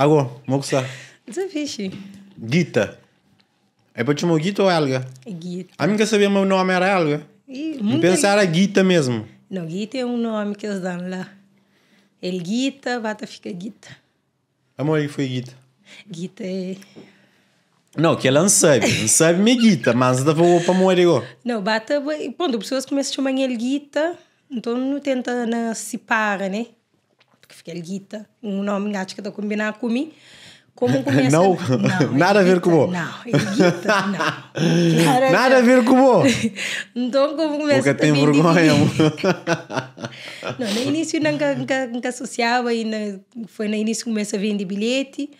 Ago, Moksa. Desafiche. Gita. É para te chamar Gita ou Helga? Gita. A mim que sabia meu nome era Helga. Não pensava Gita. Gita mesmo. Não, Gita é um nome que eles dão lá. ele Gita, bata fica Gita. Amor, que foi Gita? Gita é... Não, que ela não sabe. Não sabe me Gita, mas dá vou para morrer agora. Não, bata... Quando pessoas começam a chamar ele Gita, então não tenta se para, né? Fjällgita, um nome acho que está combinado comigo. Como começa? Não, não é nada a ver com o. Não, Elguita, é não. É nada, a ver com o. então, como começa? Porque tem vergonha. não, no início nunca, nunca, nunca associava e na, foi no início que começa a vender bilhete.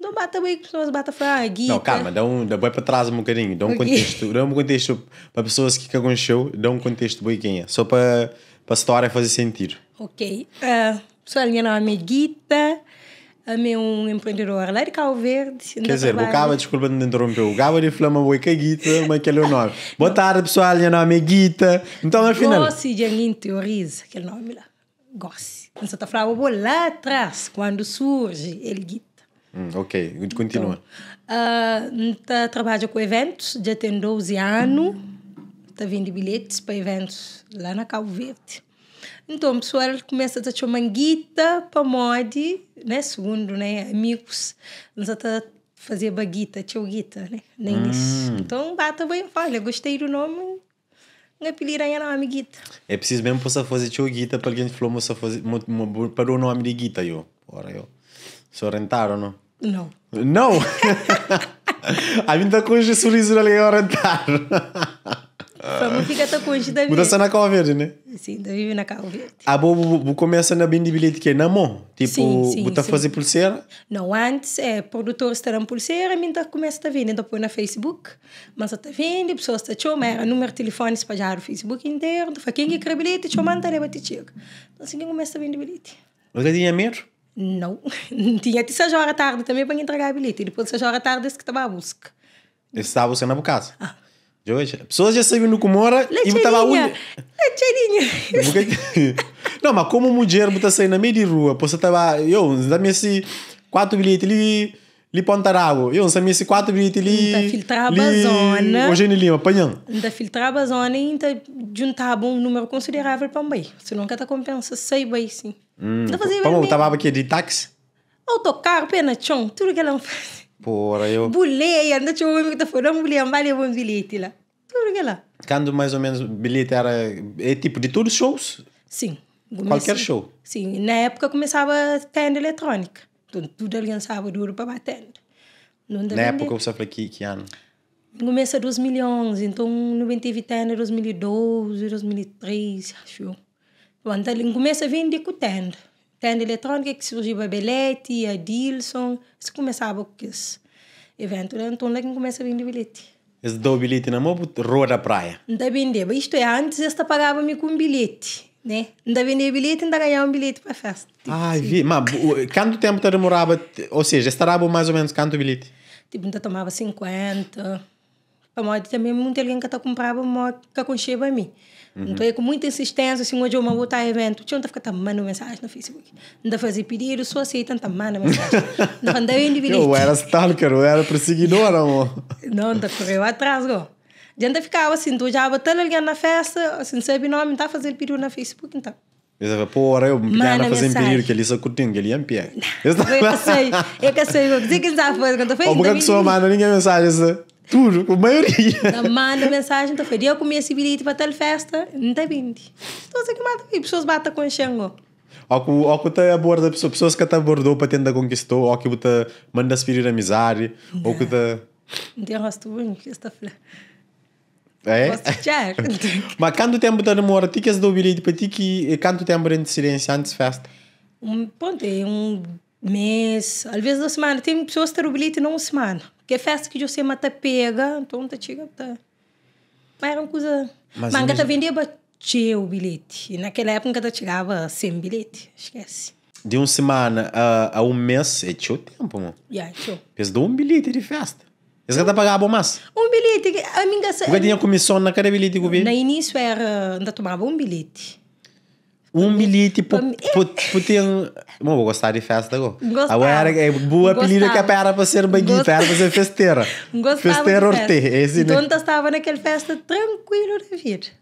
Não bata bem que pessoas bata falar, ah, guita. Não, calma, dá um, dá para trás um bocadinho, dá um contexto, dá um contexto para pessoas que cagam show, dá um contexto boiquinha quem é, só para para a história fazer sentido. Ok. Uh, Sou aliena amiguita, a meu empreendedor lá de Cabo Verde. Quer dizer, o Cabo, desculpa não interromper o Cabo de Flama Boica Guita, mas aquele é o nome. Boa tarde, pessoal, minha amiguita. Então, afinal. Gossi de alguém teoriza aquele nome lá. Gossi. Então, você está falando, vou lá atrás, quando surge ele Guita. Hum, ok, continua. Então, uh, trabalho com eventos, já tem 12 anos, está hum. vendo bilhetes para eventos lá na Cabo Verde. Então, a pessoa começa a uma guita para mod, né? Segundo, né? Amigos, eles até fazer baguita, tio guita, né? Nem hum. isso. Então, bata bem, olha, gostei do nome, não apelido a nome guita. É preciso mesmo para fazer tio guita, para alguém falou para fazer, para o nome de guita, eu. Ora, eu. Só rentaram, não? Não. Não! ainda tá com o sorriso ali orientar. Famufika conhecida Buda na Cabo Verde, né? Sim, da vive na Cabo Verde. Ah, vou, vou começar na vender bilhete que é na mão? Tipo, sim, sim, fazendo sim. fazer pulseira? Não, antes é produtores estavam pulseira, mim tá começa a vender depois na Facebook. Mas tá vendo, pessoas tá chama, era é número de telefone espalhado no o Facebook inteiro, fa quem que quer bilhete, chama tá leva te chega. Então assim que começa a vender bilhete. Você tinha medo? Não, tinha até 6 horas tarde também para entregar bilhete, depois de 6 horas tarde é que tava a busca. Estava você na casa? Ah. Hoje, pessoas já sabiam no que mora e botava a unha. Lecheirinha. Não, mas como mulher está saindo na meio de rua, posso estava. Eu, dá-me esse quatro bilhetes ali, ali tá água. Eu, dá-me esse quatro bilhetes ali. Ainda filtrava a zona. Hoje em Lima, apanhando. Ainda filtrava a zona e ainda juntava um número considerável para um bem. Se nunca está compensa, sei bem sim. Hum, ainda fazia bem. Estava aqui de táxi? Autocarro, pena, tchon, tudo que ela faz. Porra, eu... Bulei, andei tipo, amigo da fora, não bulei, ambalei um bilhete lá. Tudo que lá. Quando mais ou menos bilhete era... É tipo de todos os shows? Sim. Comecei, Qualquer show? Sim. Na época começava a tenda eletrônica. Então, tudo alcançava duro para bater. Não Na época você falou que, que ano? Começa 2011, então 99 tenda, 2012, 2013, acho. Então, começa a vender com tenda tendo eletrônica que surgiu a bilhete, a Dilson. Se começava com isso, evento, então lá que começa a vender bilhete. Esse dou bilhete na mão, rua da praia. Ainda vendeva. Isto é, antes esta pagava-me com bilhete né? Ainda vender bilhete, ainda ganhar um bilhete para a festa. Tipo, Ai, assim. vi. Mas quanto tempo te demorava? Ou seja, estarava mais ou menos quanto bilhete? Tipo, ainda tomava 50. Para modo também, muito alguém que está comprava moto que aconchegava a mim. Uhum. Então é com muita insistência, assim, hoje eu vou botar evento, tinha que ficar mandando mensagem no Facebook, não fazer pedido, só aceitando mandando mensagem. Não andava indivíduo. Eu era stalker, eu era perseguidor, amor. Não, tá correu atrás, go. Gente ficava assim, tu já botando ali na festa, assim, sabe nome, tá fazendo pedido no Facebook, então. Eu estava, porra, eu me a fazer um pedido que ele só curtiu, que ele é um pé. Eu que sei, eu que sei, eu que sei, eu que sei, eu que sei, eu que sei, eu que tudo, a maioria. manda mensagem, então foi. Eu comi esse bilhete para tal festa, não tá vindo. Então, você assim que manda e pessoas batem com xango. Ou que, está a te aborda, pessoas que te abordou para tentar conquistou, ou que te manda se amizade, não. ou que te. Não tem rosto bom, sexta-feira. É? Mas quanto tempo te demora? Tu queres dar o bilhete para ti e eh, quanto tempo de antecedência antes festa? Um ponto, um mês, às vezes duas semanas. Tem pessoas que têm o bilhete não uma semana. Que festa que você mata pega, então tá chega tá. Mas era uma coisa. Mas Manga tá vendia batia o bilhete. E naquela época tá chegava sem bilhete, esquece. De uma semana a, a um mês é tio tempo, mano. Yeah, tio. Pensa um bilhete de festa. Eles gata pagavam mais? Um bilhete. A minha... O que tinha comissão na bilhete que eu vi? No início era... Ainda tomava um bilhete um militi po, po, putin... Mă, vă de festa go. Gostava. Agora é, é boa apelida que era para ser bem era para ser festeira. Gostava festeira orte, é assim, né? Então estava naquela festa tranquilo de vir.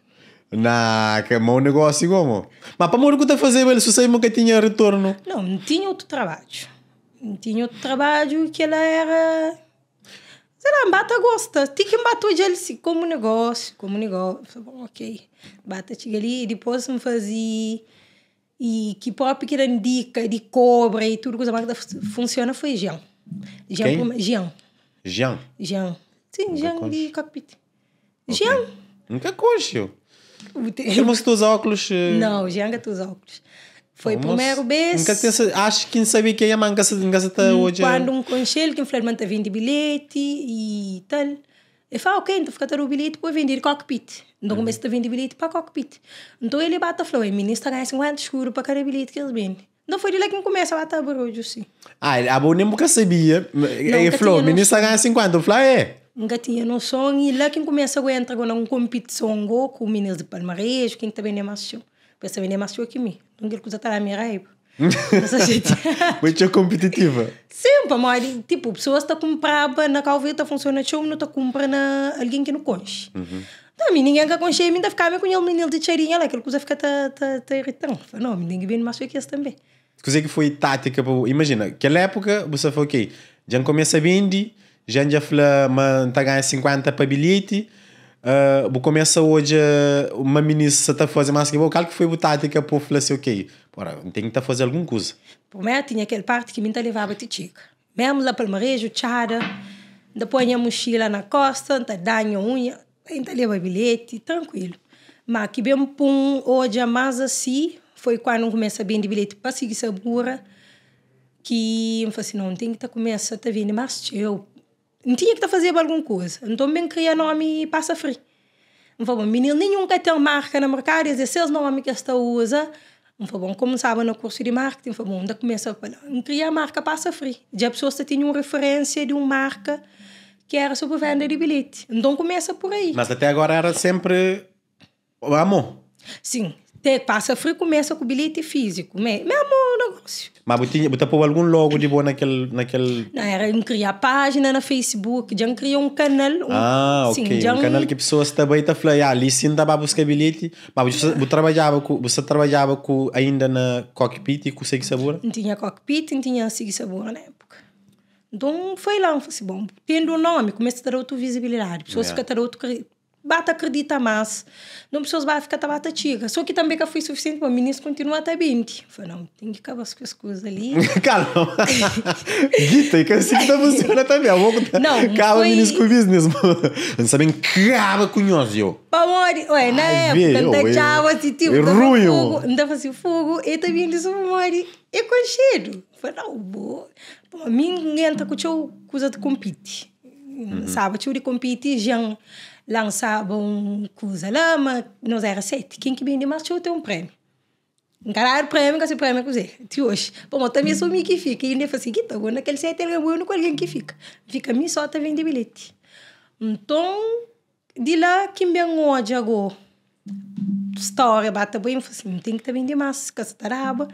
Na, que é mau negócio como. Mas para o que tá fazendo fazer, ele só que tinha retorno. Não, não tinha outro trabalho. Não tinha outro trabalho que ela era sei lá, bata gosta. Tem que bater de ele como negócio, como negócio. bom, ok. Bata chega ali e depois me fazia e que próprio que dica de cobra e tudo que a máquina funciona foi Jean. Jean. Quem? Jean. Jean. Jean. Sim, Nunca Jean conche. de cockpit. Okay. Jean. Nunca conheceu. Chama-se teus óculos. Eh, Não, Jean é teus óculos. Foi Almoço. primeiro vez. Acho que não sabia que ia mangar se engasta hoje. É. Quando um conselho que infelizmente vende bilhete e tal. Eu falo, ah, ok, então fica ter o bilhete para vender cockpit. Então uhum. começa a vender bilhete para cockpit. Então ele bate a flor, o ministro ganha é 50 escuros para cada bilhete que ele vende. Não foi de lá que começa a bater barulho, sim. Ah, a boa nunca sabia. Ele falou, é o ministro ganha 50. Eu falei, é. Nunca tinha noção. E lá que começa a entrar na competição com o ministro de Palmares, quem também é mais pensava, é mais eu que mim. Não quero coisa estar a minha raiva. Muito competitiva. Sempre, mas tipo, pessoas estão tá comprando na calveta, funciona show, não estão tá comprando alguém que não conhece. Uhum. Não, mim ninguém que conhece, ainda ficava com ele, menino de cheirinha lá, é aquele coisa fica tá, tá, tá Não, ninguém vem mais foi que esse também. Coisa que foi tática Imagina, aquela época, você foi ok, já começa a vender, já já falou, mas tá ganhando 50 para bilhete Uh, começa hoje ah, uma ministra está fazendo mas assim, que vou calcular que foi botada que a povo falou assim, ok, bora, tem que estar tá fazer alguma coisa. Por mim, tinha aquele parte que me tá levava a tica. Mesmo lá pelo marejo, tchada, depois a mochila na costa, tá a unha, ainda tá leva bilhete, tranquilo. Mas que bem pum, hoje mais assim, foi quando começa bem de bilhete para seguir essa burra, que eu falei assim, não, tem que estar começando a tá vindo mais eu não tinha que estar a fazer alguma coisa. Então, bem cria nome passa frio. Não foi bom, menino nenhum ter uma marca no mercado, é e se eles não que esta usa, não foi bom, começava no curso de marketing, foi bom, ainda começa a falar. Não cria a marca passa frio. Já pessoas tinham uma referência de uma marca que era sobre venda de bilhete. Então começa por aí. Mas até agora era sempre amor. Sim, te, passa frio, começa com bilhete físico. meu o negócio. Mas você pôs algum logo de boa naquele, naquele... Não, era um criar página na Facebook, já criou um canal. Um, ah, ok. Sim, um, um canal que pessoas também estão tá falando, ah, ali sim dá para buscar bilhete. Mas você, você, trabalhava, com, você trabalhava com, ainda na cockpit e com Segui Sabor? Não tinha cockpit, não tinha Segui Sabor na época. Então foi lá, eu falei assim, bom, tendo o nome, começa a ter outra visibilidade. Pessoas yeah. É. ficam a outro bata acredita mais. Não pessoas vai ficar bata tica. Só que também que foi suficiente para o ministro continuar até 20. foi não, tem que acabar as coisas ali. Calma. Gita, que assim que está funcionando também. Vou contar. Não, Calma, foi... ministro com business. Não sabem que acaba com nós, eu. Pamori, ué, na época, não tava é assim, tipo, fogo. Não tava assim, fogo. E também disse, Pamori, é concheiro. Falei, não, boa. Pô, a mim, entra com o teu coisa de compete. Uhum. Sabe, o de compete, já lançavam coisa lá, mas não era sete. Quem que vende mais show um prêmio. Encarar o prêmio, que esse prêmio que você de hoje. Bom, eu também sou minha que fica. E ainda falei assim, que tá, naquele sete ele ganhou é o único alguém que fica. Fica a mim só, tá vendo bilhete. Então, de lá, quem me hoje agora, história, bata bem, eu falei assim, não tem que tá vender mais, que essa taraba.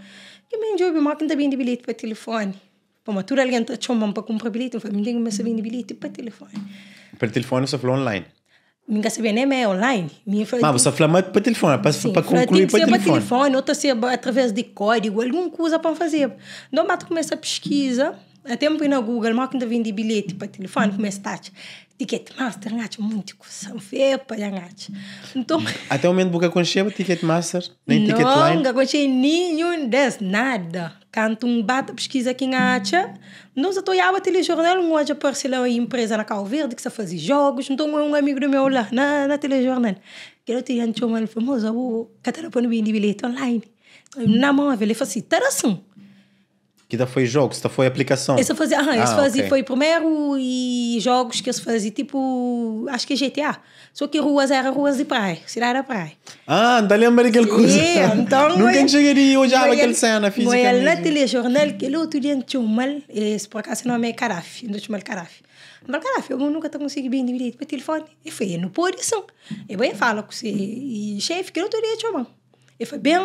Que me enjoe, mas não tá vendo bilhete para telefone. Bom, mas tudo alguém tá chamando para comprar bilhete, eu falei, me tem que começar a vender bilhete para telefone. Para telefone, você falou online? minga se bem é online. Minha fala, Mas você fala mais para telefone, para, sim, para concluir para telefone. telefone. Outra se através de código, alguma coisa para fazer. Normalmente começa a pesquisa, até a tempo na Google, mal que ainda vendi bilhete para telefone, é que a Ticketmaster, ngach, muito coção feia para ngach. Então, até o momento nunca conheceu Ticketmaster, nem não, Ticketline? Nunca conheci nenhum desses, nada. Canto um bata pesquisa aqui ngach, não se a telejornal, um hoje apareceu uma empresa na Cal Verde que se fazia jogos, então um amigo do meu lá na, na telejornal. Que eu tinha um famoso, o estava vende bilhete online. Na mão, ele falou assim, Assim. Que da foi jogos, da foi aplicação. Esse fazia, aham, ah, fazia, okay. foi primeiro e jogos que eles fazia, tipo, acho que é GTA. Só que ruas era ruas de praia, cidade era praia. Ah, não lembra aquele é, coisa. Yeah, então, Nunca eu, é- chegaria hoje a é aquela cena física. lá na telejornal, que outro dia tinha um mal, esse por acaso nome é Carafi, não tinha mal Carafi. Mas Carafi, eu nunca consegui bem direito para telefone. E foi, não pôde, são. Eu bem falar com você, e chefe, que outro dia tinha um mal. E foi bem,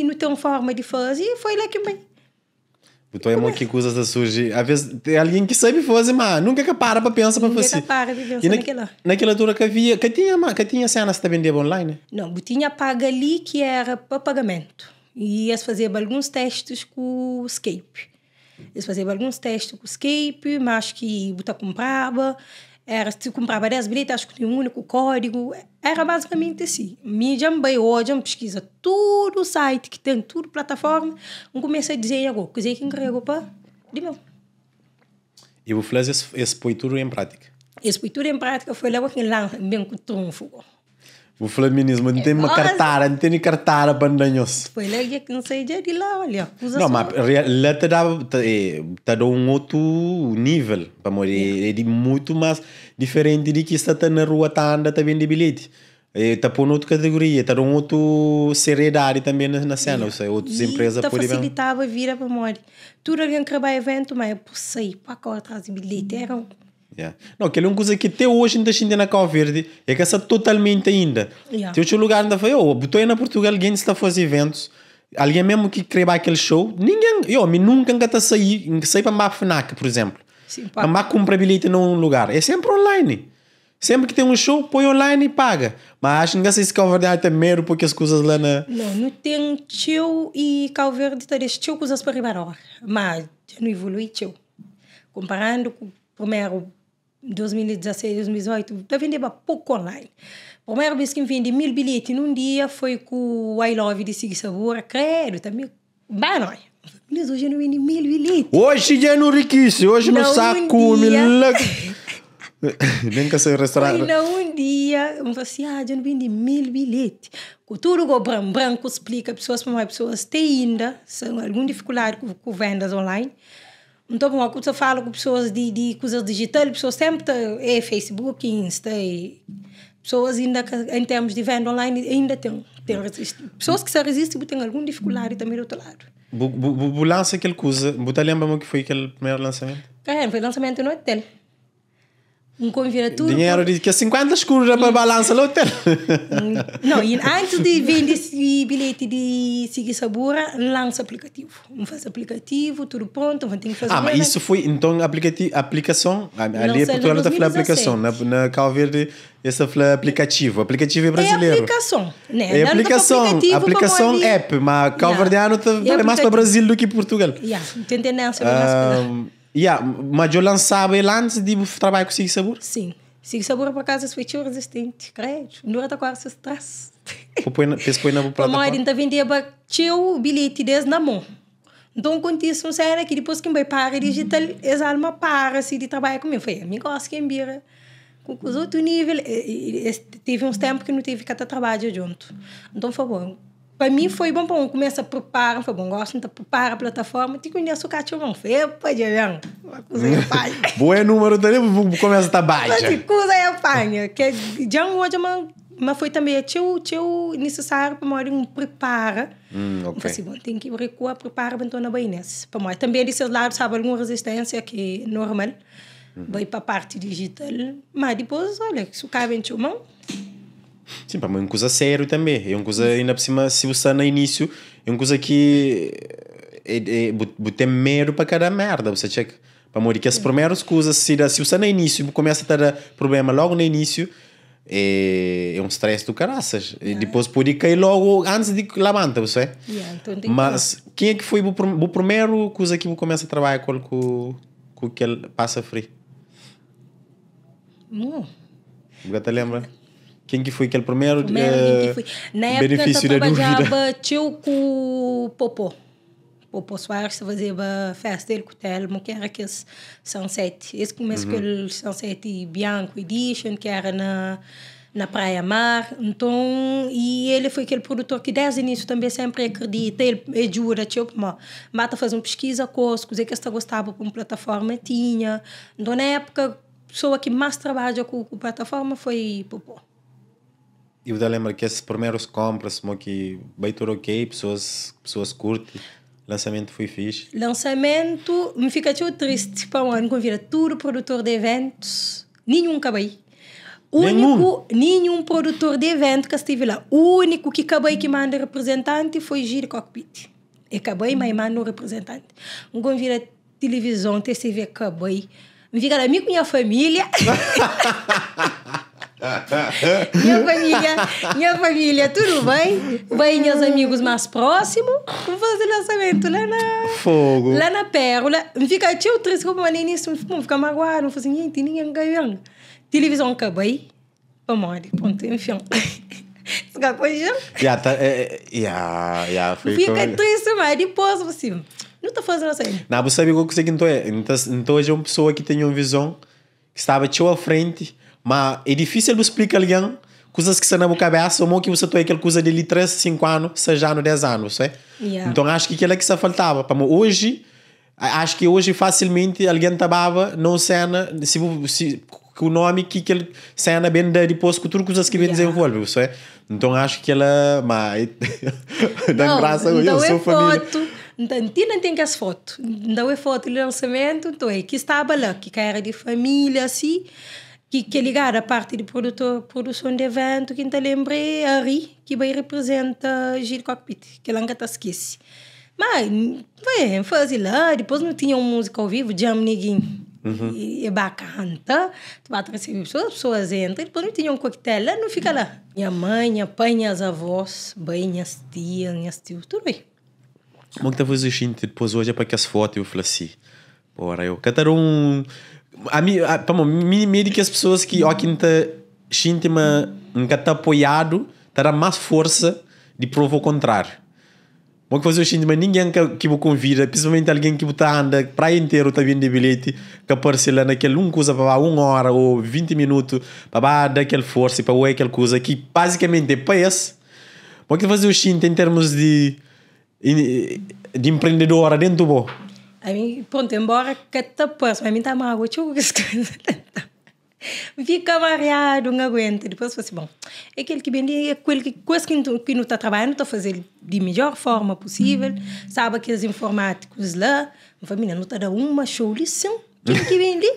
e não tem forma de fazer, e foi lá que bem. Então é uma que usa essa surge. Às vezes tem alguém que sabe fazer, mas nunca que para para pensar para fazer. Nunca para de pensar naquela. Naquela altura que havia, que tinha, mas, que tinha cenas que vendia online? Não, tinha paga ali que era para pagamento. E eles faziam alguns testes com o Skype. Eles faziam alguns testes com o Skype, mas que botar comprava era se comprava 10 bilhetes, acho que um único código. Era basicamente assim. Mídia bem hoje, pesquisa tudo o site que tem, tudo plataforma. Um comecei a dizer agora, que que encarregou para de meu. E o Flash, esse, esse tudo em prática? Esse põe tudo em prática foi logo que lá, bem com trunfo. O flaminismo não tem uma cartara, não tem cartara bandanhos. Pois é, que não sei de lá, olha. Não, mas lá está a dar um outro nível, para morrer. é. muito mais diferente de que está na rua, está andando, está vendo bilhete. Está é, por outra categoria, está um outro seriedade também na cena, ou seja, outras empresas tá por aí. facilitava vida para morrer. Tudo alguém que trabalha evento, mas por sair, para cá atrás de bilhete, era um Yeah. Não, aquela é uma coisa que até hoje ainda está na cal Verde, é que essa totalmente ainda. Yeah. Tem outro lugar ainda foi, oh, botou aí na Portugal, alguém está a fazer eventos, alguém mesmo que criava aquele show, ninguém, eu, me nunca está a sair, sair para uma FNAC, por exemplo. Sim, para uma bilhete num lugar, é sempre online. Sempre que tem um show, põe online e paga. Mas acho que não sei se Calverde é mero porque as coisas lá na. Não, não tem tio e Calverde está tio coisas para ribar. Mas não evolui tio. Comparando com o primeiro 2016, 2018, eu vendia pouco online. A primeira vez que eu vendi mil bilhetes num dia foi com o I Love de Sig Sabor, credo, também, tá bem nós. Mas hoje eu não vendi mil bilhetes. Hoje já é não riquíssimo hoje não, não saco, um me Nem que seja restaurante. Ainda um dia, eu falei assim, ah, já não vendi mil bilhetes. Com tudo que o branco, branco explica, pessoas para mais pessoas têm ainda, são alguma dificuldade com, com vendas online. Então, bom, eu falo com pessoas de, de coisas digitais, pessoas sempre é Facebook, Insta e pessoas ainda em termos de venda online ainda têm têm resistência pessoas que se resistem têm alguma dificuldade também do outro lado. o lançamento lança aquele coisa, que foi aquele primeiro lançamento? É, foi lançamento no hotel um Dinheiro de que 50 escuros é para a balança hotel. Hum, não, e antes de vender esse bilhete de seguir sabura, lança aplicativo. Um faz aplicativo, tudo pronto, vou ter que fazer. Ah, mas isso foi então aplicativo, aplicação. Ah, ali é Portugal está falando aplicação. Na, na Cal Verde, essa foi é aplicativo. Aplicativo é brasileiro. É aplicação, né? É aplicação. Aplicação app, mas Cal Verdeano está é tá mais para Brasil do que Portugal. Yeah, entendeu? Não, Yeah, mas eu lançava ele antes tipo, de trabalhar com o Sigue Sabor? Sim. Sigue Sabor, por acaso, foi tão resistente, credo. Não era com esse stress. Pensa põe na plataforma. mãe ainda vendia o bilhete desde na mão. Então, quando isso não era que depois que eu para digital, as almas param assim, de trabalhar comigo. Foi, me gosta quem é vira. Com os outros níveis, tive uns tempos que não tive que estar trabalhar junto. Então, por favor, para mim foi bom, bom, começa a preparar, foi bom, gosto, então prepara a plataforma, tem que conhecer o cachorro, foi, pode ver, Boa é número dele, né? começa a trabalhar. Mas coisa é né? apanha, que já hoje, mas foi também, tio, tio, necessário para mim, um prepara, hum, okay. Então, assim, bom, tem que recuar, prepara, então, na bainense, para mim, também seus lados sabe, alguma resistência que é normal, uhum. vai para a parte digital, mas depois, olha, se o cara vem tio, mão, Sim, para mim é uma coisa sério também. É uma coisa, ainda por cima, se você no início, é uma coisa que. É, é, botei medo para cada merda, você checa. Para morrer, que as primeiras coisas, se, se você no início, começa a ter problema logo no início, é, é um stress do caraças. depois pode cair logo antes de levantar, você yeah, então Mas quem é que foi o primeiro coisa que começa a trabalhar com, o com que ele passa frio? Não. Nunca te lembra? Quem que foi aquele primeiro, primeiro é, que eh, Na época, eu trabalhava tio com o Popô. Popô Soares fazia festa dele com o Telmo, que era aqueles sunset. Esse começo uhum. com o sunset Bianco Edition, que era na na Praia Mar. Então, e ele foi aquele produtor que desde o início também sempre acredita, ele, ele jura, tipo, mas mata fazer uma pesquisa conosco, dizer é que esta gostava para uma plataforma tinha. Então, na época, a pessoa que mais trabalha com, com plataforma foi Popó eu da lembro que esses primeiros compras, que bem tudo ok, pessoas, pessoas curtem. Lançamento foi fixe. Lançamento, me fica triste para tipo, um ano convida tudo produtor de eventos, nenhum acabei. Único, nenhum. nenhum produtor de evento que estive lá. O único que acabei que manda representante foi Giro Cockpit. E acabei, mas manda um representante. Um que televisão, TCV, acabei. Me fica lá, minha família. minha família, minha família, tudo bem? Bem, meus amigos mais próximos. Vou fazer lançamento lá na. Fogo. Lá na Pérola. Fica tio triste, como nem nisso, fica magoado. Não fazia ninguém, ninguém ganhando. Televisão acabei. Vamos, pronto, enfim. Fica coisa. Já tá. É, é, já, já. Fica triste, mas depois você. Assim, não está fazendo assim. Não, você sabe o que eu consigo, é. então é. Então hoje é uma pessoa que tem uma visão que estava tio à frente mas é difícil de explicar a alguém coisas que são na minha cabeça, ou que você tem aquela coisa de 3, 5 anos, 6 anos, 10 anos, sabe? É? Yeah. Então acho que aquilo é que só faltava. Para hoje, acho que hoje facilmente alguém tabava não cena, se, se que o nome que aquele cena bem depois com tudo coisas que vem yeah. desenvolve, sabe? É? Então acho que ela, mas é, dá graça, não, eu sou é família. Foto. Então, ti não tem que as fotos. Não é foto de lançamento, então é que estava lá, que era de família, assim que, que é ligar a parte de produtor, produção de evento, que ainda então lembrei a Ri, que vai representar Giro Cockpit, que ela nunca tá esquece. Mas, foi, foi assim lá, depois não tinha música ao vivo, Jam Neguinho. Uhum. E, e é bacana, tá? Tu vai receber pessoas, pessoas entram, depois não tinha um coquetel, não fica lá. Minha mãe, minha pai, minhas avós, bem, minhas tias, minhas tios, tudo bem. Como é que tá fazendo depois hoje é para que as fotos eu falei assim, bora eu, cantar um a, a, pamo, que as pessoas que ó, que xintima nunca está apoiado, terá mais força de provar o contrário. Vou fazer o xintima, ninguém que, que me convida, principalmente alguém que está anda praia inteiro está vindo de bilhete, que aparece lá naquele um coisa para uma hora ou 20 minutos, para dar aquela força, para ouvir aquela coisa, que basicamente é para esse. Vou fazer o xintima em termos de, de empreendedora dentro do bom. Ами, a бора като a ами там ага, чугас. Fica variado, não aguenta. Depois falei assim, bom, é aquele que vende, é aquele que quase que não está trabalhando, está fazendo de melhor forma possível. Uhum. Sabe aqueles informáticos lá, a família não está dando uma show lição. Quem que vende?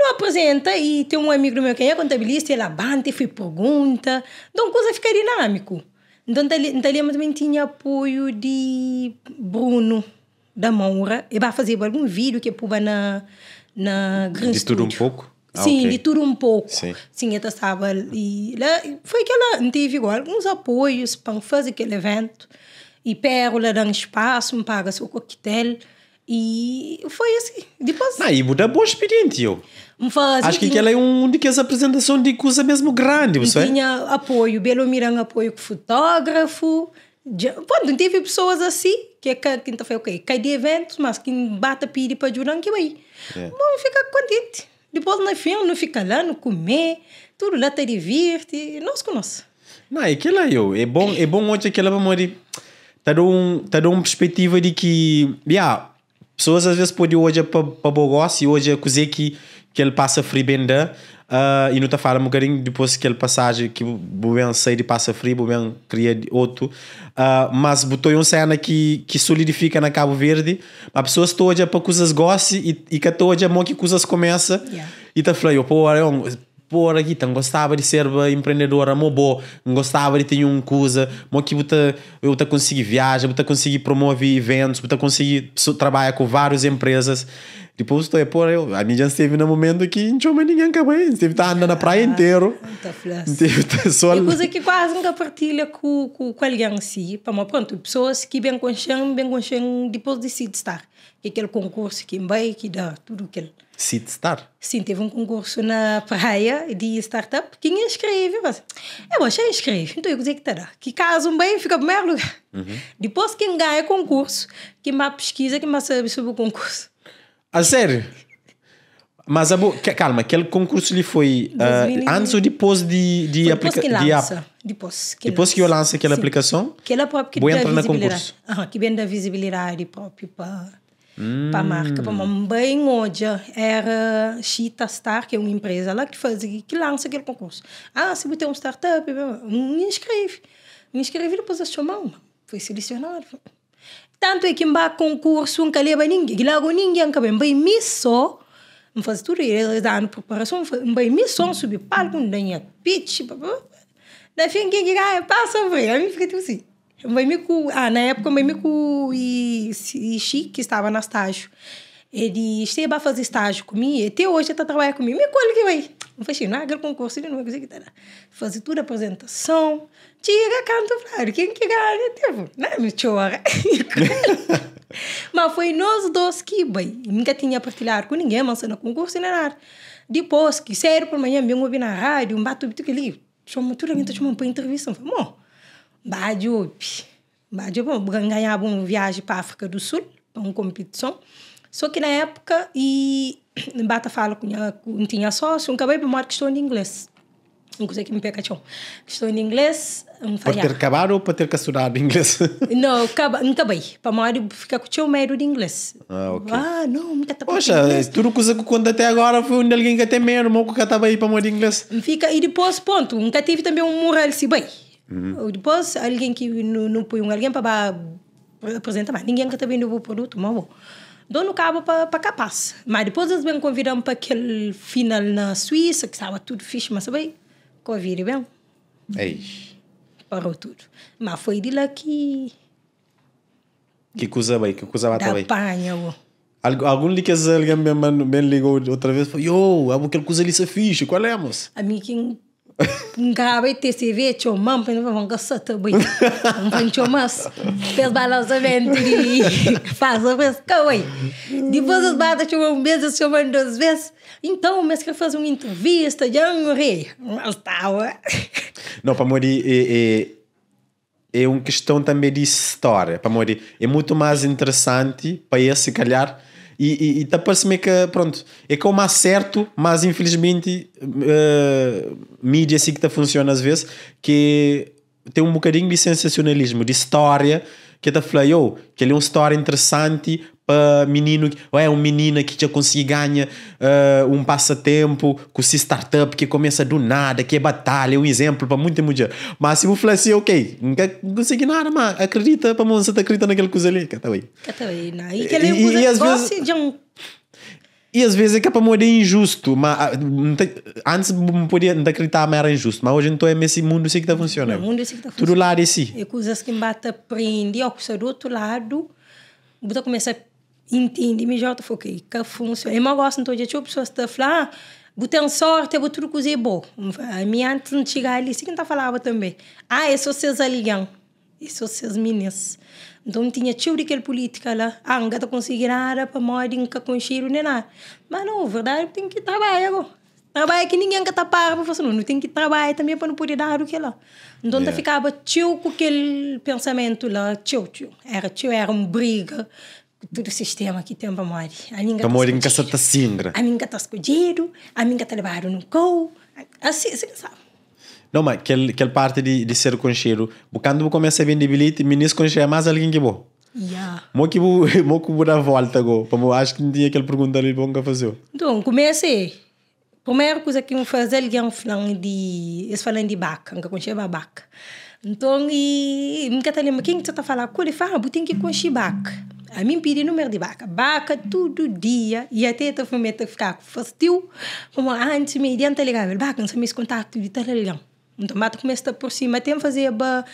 não apresenta e tem um amigo meu que é contabilista, ele abante, fui pergunta. Então, coisa fica dinâmico. Então, Itália também tinha apoio de Bruno, da Moura e vai fazer algum vídeo que puba na na Grand De tudo um pouco? Ah, Sim, okay. de tudo um pouco. Sim, Sim eu estava e lá, foi que ela teve igual, alguns apoios para fazer aquele evento. E Pérola dá um espaço, me paga seu coquetel. E foi assim. Depois. Ah, e muda boa experiência eu. Faz, Acho que tinha... é um de que as apresentações de coisa mesmo grande, você Tinha é? apoio, Belo Miran apoio com fotógrafo. Pô, não teve pessoas assim, que é quinta-feira, ok, cai de eventos, mas quem bata pede para jurar que vai. Yeah. É. Vamos ficar contente. Depois no é fim, não fica lá, não comer, tudo lá te divirte, nós com nós. Não, é que lá eu, é bom, é bom hoje que ela vai morrer. Tá dando um, tá uma perspectiva de que, yeah, pessoas às vezes podem hoje para Bogó, e hoje é coisa que, que ele passa free benda, uh, e não está falando um bocadinho depois que ele passagem que o bem sai de passa free, o bem cria outro, uh, mas botou uma cena que, que solidifica na Cabo Verde, mas pessoas estão hoje para coisas gostam e, e que estão hoje a mão que coisas começa, yeah. e está falando, pô, é por aqui, então gostava de ser empreendedora, mo bo, gostava de ter um coisa, mo que buta, eu te consegui viajar, buta consegui promover eventos, buta consegui trabalhar com várias empresas. Depois estou a pôr, eu, a minha esteve no momento que não tinha mais ninguém que bem, esteve tá andando na praia inteiro. Muita só... E coisa que quase nunca partilha com, com, com alguém assim, para pronto, pessoas que bem conhecem, bem conhecem depois de se estar, que aquele concurso que vai, que dá tudo aquilo. SeedStar? Sim, teve um concurso na praia de startup. Quem inscreve? Assim, eu achei inscreve. Então eu disse que terá. Que caso bem, fica no primeiro lugar. Uhum. Depois, quem ganha concurso, quem faz pesquisa, quem vai saber sobre o concurso. A sério? Mas, bo... calma, aquele concurso lhe foi uh, antes ou depois de, de aplicar? Depois que lança. De depois que, depois que eu lanço aquela Sim. aplicação, que ela própria que vou entrar no concurso. que vem da visibilidade própria para... Hum. Para a marca, para bem hoje, era Chita Star, que é uma empresa lá que faz, que lança aquele concurso. Ah, se você tem um startup, me inscreve. Me inscrevi, depois achou mão. foi selecionado. Tanto é que em concurso, nunca leva ninguém. Logo ninguém, que bem, bem, me só me fazer tudo, ele dá na preparação, bem, me só subir palco, não tinha pitch, daí fim, quem que ganha, passa, a Aí, fica tipo assim. Mimiku, ah, na época o Mimiku e, e Chique estava no estágio. Ele esteve a fazer estágio comigo, até hoje está trabalhando comigo. Me colhe que vai. Não faz nada, aquele concurso, ele não vai conseguir. Fazer toda a apresentação. Tira, canto, claro, quem que ganha? Tipo, não me chora. mas foi nós dois que, bem, nunca tinha partilhado com ninguém, mas no concurso não era Depois que, sério, por manhã, me ouvi na rádio, um bato, tudo que ali, chamou tudo, a gente chamou para entrevista. Falei, Badiop. Badiop, ganhava uma viagem para a África do Sul, para uma competição. Só que na época, e bata fala com não tinha sócio, nunca veio para uma questão de inglês. Não que me pega chão. Questão de inglês, Para ter acabado ou para ter que estudar inglês? não, acaba, não acabei. Para uma ficar com o medo de inglês. Ah, ok. Ah, não, muita coisa Poxa, tudo coisa que conta até agora foi onde alguém que até medo, mal que estava aí para uma de inglês. Fica, e depois, ponto, nunca tive também um moral se bem. Uhum. Depois, alguém que não, não põe alguém para apresentar, mais. ninguém que está vendo o produto, mas bom. no cabo para pa capaz. Mas depois eles me convidar para aquele final na Suíça, que estava tudo fixe, mas sabe? Covid, bem. Eis. Parou tudo. Mas foi de lá que. Que coisa bem, que coisa bata bem. Apanha, Algum lhe que alguém me ligou outra vez e falou: Yo, aquele coisa ali se é fixe, qual é, moço? A mim, Grabe te CV cho mam pen vam ga sat bai. Pen cho mas. Pes bala să ventri. Fază pes că oi. Depois as bata cho um mês se man duas vezes. Então, mas que faz uma entrevista de um rei. Mas tava. Não, para mori é, é, é uma questão também de história. Para mori é muito mais interessante para esse, calhar, e, e, e tá parece-me é que, pronto, é o há certo, mas infelizmente uh, mídia é assim que tá funciona às vezes, que tem um bocadinho de sensacionalismo, de história, que tá é falando, oh, que ele é uma história interessante uh, menino, ou é um menina que já consegue ganhar uh, um passatempo com esse startup que começa do nada, que é batalha, é um exemplo para muita mulher. Mas se eu falar assim, ok, nunca consegui nada, mas acredita, para está acredita naquele coisa ali, que tá aí. Que tá aí, não. E que ele e, é e, e às vezes... de um e às vezes é que para mim é injusto, mas ah, antes não podia não acreditar que era injusto, mas hoje então é esse mundo assim que está funcionando. O mundo assim que está funcionando. Tudo lado é si. E coisas que bata prende, ou coisa do outro lado, você começa a entendi me jota foquei que funciona e mal gosto então de tipo pessoas da falar ter sorte vou tudo cozer bom a minha antes de chegar ali sim tá falava também ah eu é sou seus aligão eu é sou seus meninos. então tinha tio daquela política lá ah não tá conseguindo nada para morrer nunca cheiro, nem nada mas não verdade tem que trabalhar agora trabalha que ninguém está para pago você não, não tem que trabalhar também para não poder dar o que é lá então yeah. ficava tio com aquele pensamento lá tio tio era tio era uma briga tudo sistema que tem para morrer. A minha está mori em casa A minha está escolhido, tá assim, a minha tá está levado no cou. Assim, assim, sabe? Não, mas aquela quel parte de, de ser concheiro, quando eu começa a vender bilhete, menis concheiro é mais alguém que bom. Yeah. Mo que bu, mo que bu da volta go, eu acho que não tinha aquela pergunta ali bom que fazer. Então, comecei. Primeira coisa que eu fazer, alguém falando de, eles falando de baca, que conchei é baca. Então, e me catalema quem que você está falando, ele fala, ah, tem que conchir baca a mim pedir número de vaca. Vaca todo dia. E até até família momento ficar fastio. Como antes, me adianta ligar. Vaca, não sei mais contato de tal ligão. Então, mata começa por cima. Tem fazer ba...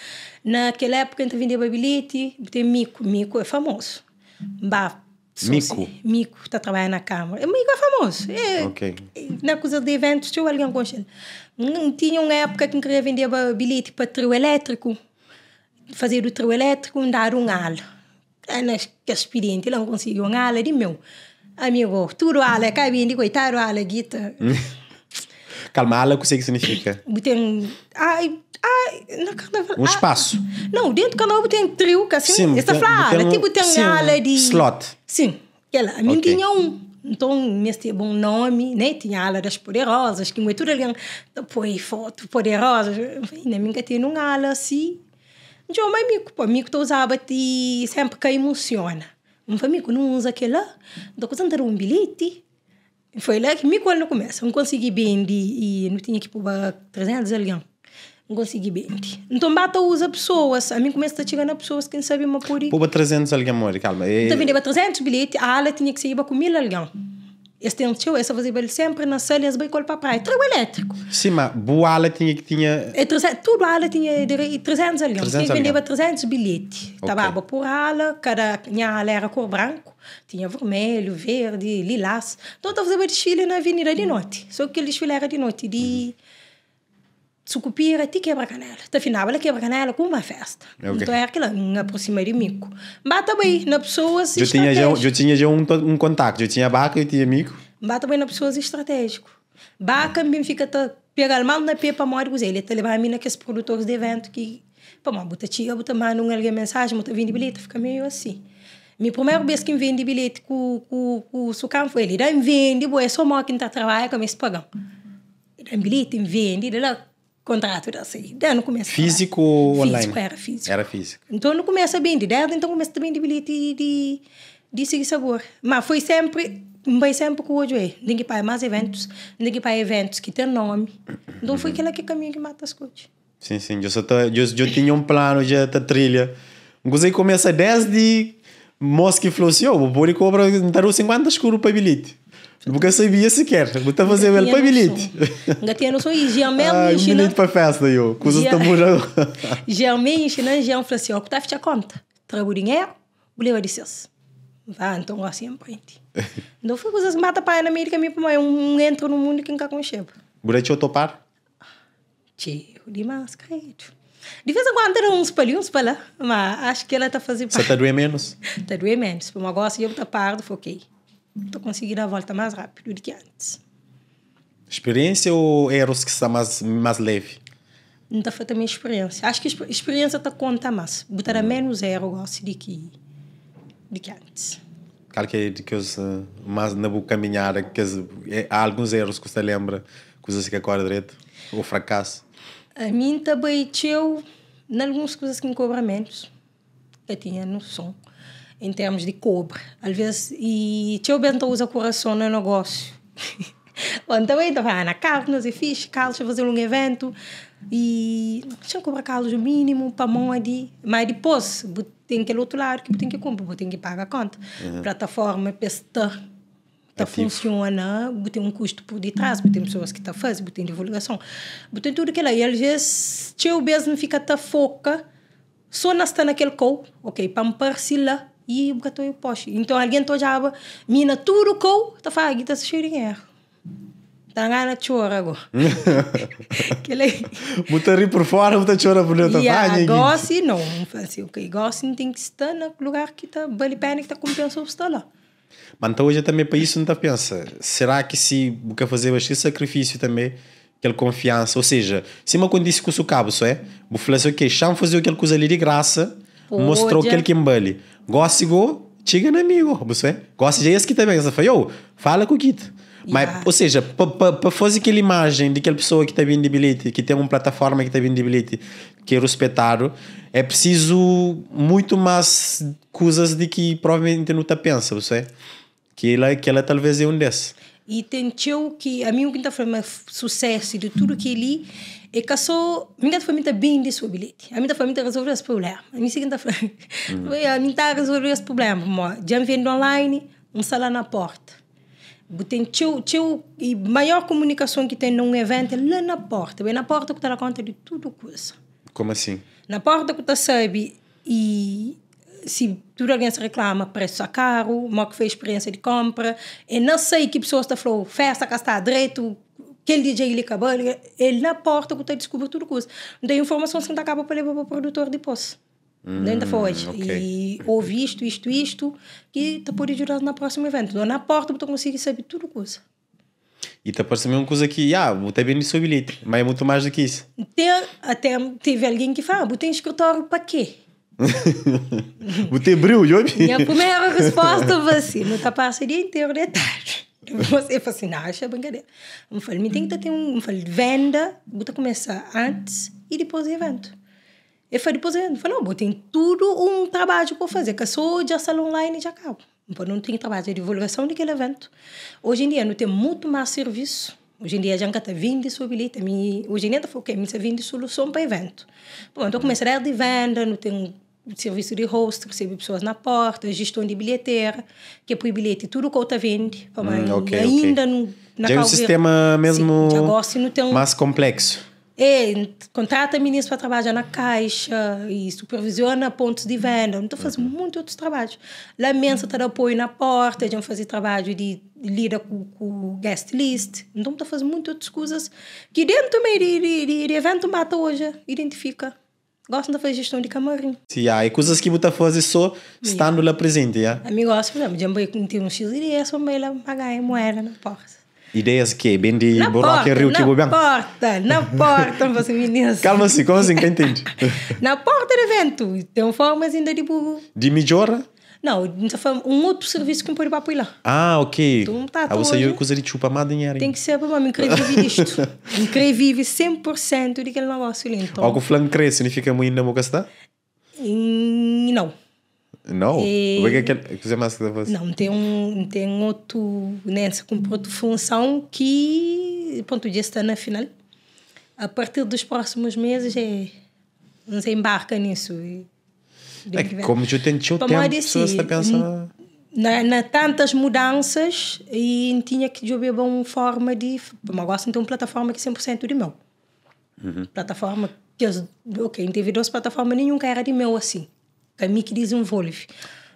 naquela época, a gente vendia bilhete. Tem mico. Mico é famoso. Bah, Mico. Mico está trabalhando na Câmara. Mico é famoso. É, okay. Na coisa de eventos, tinha alguém consciente. Não tinha uma época que queria vender bilhete para trio elétrico, fazer o trio elétrico, dar um alho anas experiente não conseguiu um ala de meu amigo tudo ala cabine coitado ala guita calma ala o que significa tem ai ai na carnaval um ah, espaço não dentro do carnaval tem trio assim sim, essa flala tipo tem sim, ala de slot sim ela a mim okay. tinha um então nesse bom nome né tinha ala das poderosas que muito ali põe foto poderosas nem né, nunca tinha um ala assim Jo, então, mas mico, pô, mico tu usava ti sempre que emociona. Um amigo não usa aquela, do que usando um bilhete. Foi lá que mico não começa. Não consegui vender e não tinha que pôr 300 ali, Não consegui vender. Então, bata usa pessoas. A mim começa a chegar na pessoas que não sabem uma por aí. Pôr 300 ali, amor, calma. E... Então, vendeu é- 300 bilhetes, a ala tinha que sair com 1000 ali. Esse tentio, essa fazia sempre na sala, eles com o papai. Trio elétrico. Sim, mas boa ala tinha que tinha... É, 300, tudo ala tinha 300 alianças. 300 Quem vendia 300 bilhetes. Okay. por ala, cada minha ala era cor branco. Tinha vermelho, verde, lilás. Então, eu fazia desfile na Avenida de noite. Só que o desfile era de noite, de sucupira, te quebra-canela. Eh, te afinava, ela quebra-canela com uma festa. Okay. Então é aquela, aproximei de mico. Bata bem na pessoa se eu tinha já, eu tinha já um, um contato, eu tinha barca e tinha mico. Bata bem na pessoa se estratégico. Barca ah. me fica tá, pegar mal na pepa, morre com ele. Te a mina que os produtores de evento que... Pô, mas bota tia, bota mano, um alguém mensagem, bota vende bilhete, fica meio assim. Minha primeira vez que me vende bilhete com, com, com o Sucam foi ele. Daí me vende, boa, é só mal quem tá trabalhando com esse pagão. Daí bilhete, me vende, daí contrato era assim. Daí no começo. Físico ou online? Físico, era físico. Era físico. Então não começa bem de dado, então começa também de bilhete de, de seguir sabor. Mas foi sempre. foi sempre com o é, tem que para mais eventos, tem que para eventos que tem nome. Então foi aquele que é caminho que mata as coisas. Sim, sim. Eu, só tá, eu, eu tinha um plano, já tá trilha. Você começa desde Mosque falou assim: oh, o público cobra 50 escuro para bilhete. Porque sabia sequer, vou a fazer ele para bilhete. Não tinha noção e já mesmo ah, ensinou. bilhete para festa, eu, com os tambores. Já me ensinou, já falou assim, ó, está a fechar conta. Trago o dinheiro, vou levar seus. Vá, então assim, empreende. Então foi coisas mata para na América, minha mãe, é um entra no mundo que nunca concheba. Burete ou topar? Tio, demais, caído. De vez em quando era uns palhinhos, uns palhinhos, mas acho que ela está fazendo... Você está doendo menos? Está doendo menos, mas agora se eu estou pardo, foi ok estou conseguindo a volta mais rápido do que antes. Experiência ou erros é que está mais, mais leve? Não está feita a experiência. Acho que a experiência está conta mais. Botar hum. menos é, erro gosto de que, de que antes. Claro que, é que os, eh, mais na boa caminhada, que há alguns erros que você lembra, coisas que acorda direito, ou fracasso. A mim também tinha, em algumas coisas que me cobram menos. Eu tinha no som em termos de cobra. Às vezes, e teu bento usa coração no é negócio. Então também então, estava na Carlos e fiz Carlos fazer um evento e tinha que cobrar Carlos o mínimo para mão ali. Mas depois, tem que ir outro lado que tem que comprar, tem que pagar a conta. Uhum. Plataforma, pesta tá funciona, tem um custo por detrás, tem pessoas que tá fazendo, tem divulgação, tem tudo aquilo lá. E às vezes, teu mesmo fica tá foca só nós naquele call, ok, para me parcelar e o gato é o Então alguém to jaba, mina tudo cou tá fazendo guita se xerinha. Tá gana é. tá chora agora. Ele Muta ri por fora, muta chora por dentro. Yeah, tá gosto não, assim, ok, gosto tem que estar no lugar que tá vale pena que tá compensa o estar lá. Mas então hoje é também para isso não tá pensa, será que se busca fazer bastante sacrifício também aquela confiança, ou seja, se uma condição com o seu cabo, só é, vou falar assim, ok, chama fazer aquela coisa ali de graça, mostrou mostrow kelkimbali go, chega é amigo, você gosta de esse que também você falou fala com o Kit mas, yeah. ou seja, para fazer aquela imagem de aquela pessoa que está vindo de bilhete, que tem uma plataforma que está vindo de bilhete, que é respeitado, é preciso muito mais coisas de que provavelmente não está pensa, você? Que ela, que ela talvez é um desses e tentou que a minha quinta forma um sucesso de tudo que ele e casou só minha família bem de sua bilhete a minha família resolveu os problemas a minha segunda hum. foi a minha resolveu os problemas mas já vendo online um salão na porta tem teu, teu e maior comunicação que tem num evento é lá na porta bem na porta que está na conta de tudo coisa como assim na porta que está sabe e se tudo alguém se reclama, preço a caro, mal que fez experiência de compra, e não sei que pessoas está falou, festa cá está direito, aquele DJ ali acabou, ele, na porta que está descobre tudo isso. tem informação que acaba tá para levar para o produtor depois. Hum, dentro hoje. Okay. E ouvi isto, isto, isto, que te tá pode ajudar no próximo evento. Então, na porta tu consegue saber tudo isso. E depois também mesmo coisa que, ah, ter bem no seu bilhete, mas é muito mais do que isso. Tem, até teve alguém que fala, ah, botei um escritório para quê? Você brilhou, Minha primeira resposta foi assim: meu capaz seria inteiro de tarde. falei assim: não, acha é brincadeira. Eu falei: me tem que ter um. Eu falei: venda, vou começar antes e depois do evento. Eu falei: depois do evento. Eu falei: não, tem tudo um trabalho para fazer, que só já sala online e já acabo. Não tenho trabalho de divulgação daquele evento. Hoje em dia, não tem muito mais serviço. Hoje em dia, a gente está vindo sobre Hoje em dia, está gente está vindo vende solução para evento. Bom, então, comecei a de venda, não tem serviço de host, recebe pessoas na porta, gestão de bilheteira, que é põe bilhete tudo que outra vende. Hum, okay, ainda okay. na Já é um sistema mesmo Sim, não tem um... mais complexo. É, contrata meninos para trabalhar na caixa e supervisiona pontos de venda. Então faz uhum. muitos outros trabalhos. Lá mensa está apoio na porta, a gente fazer trabalho de lida com, com guest list. Então está fazendo muitas outras coisas que dentro também de, de, de, de evento mata hoje, identifica gosta de fazer gestão de camarim. Sim, há coisas que você faz só estando lá presente. Yeah. A mim gosto, por exemplo, de um com um X ideias, é só meio lá pagar moeda na porta. Ideias que é bem de buraco rio que bobão. Na porta, na porta, você meninas. Calma-se, como assim, que entende? na porta do evento, tem formas ainda de burro. De melhora? Não, të então them, unë të servis këmë para papila. Ah, ok. Tu më ta të ah, você eu cozeria chupa amada em Tem que ser para mim, incrível isto. incrível 100% daquele negócio ali. Então. Algo flan crer significa muito na boca gastar? Hum, não. Não? É. O que é que é mais que você? Não, tem um, tem outro, né, com outra função que, ponto de está na final. A partir dos próximos meses é, não embarca nisso. E... É que, como tu tinha o tempo, disse, pessoa está pensando... Na, na, tantas mudanças e tinha que jogar uma forma de... Mas gosto então, de uma plataforma que é 100% de meu. Uhum. Plataforma que... Ok, não teve duas plataformas nenhuma que era de meu assim. Que a mim que diz um vôlei.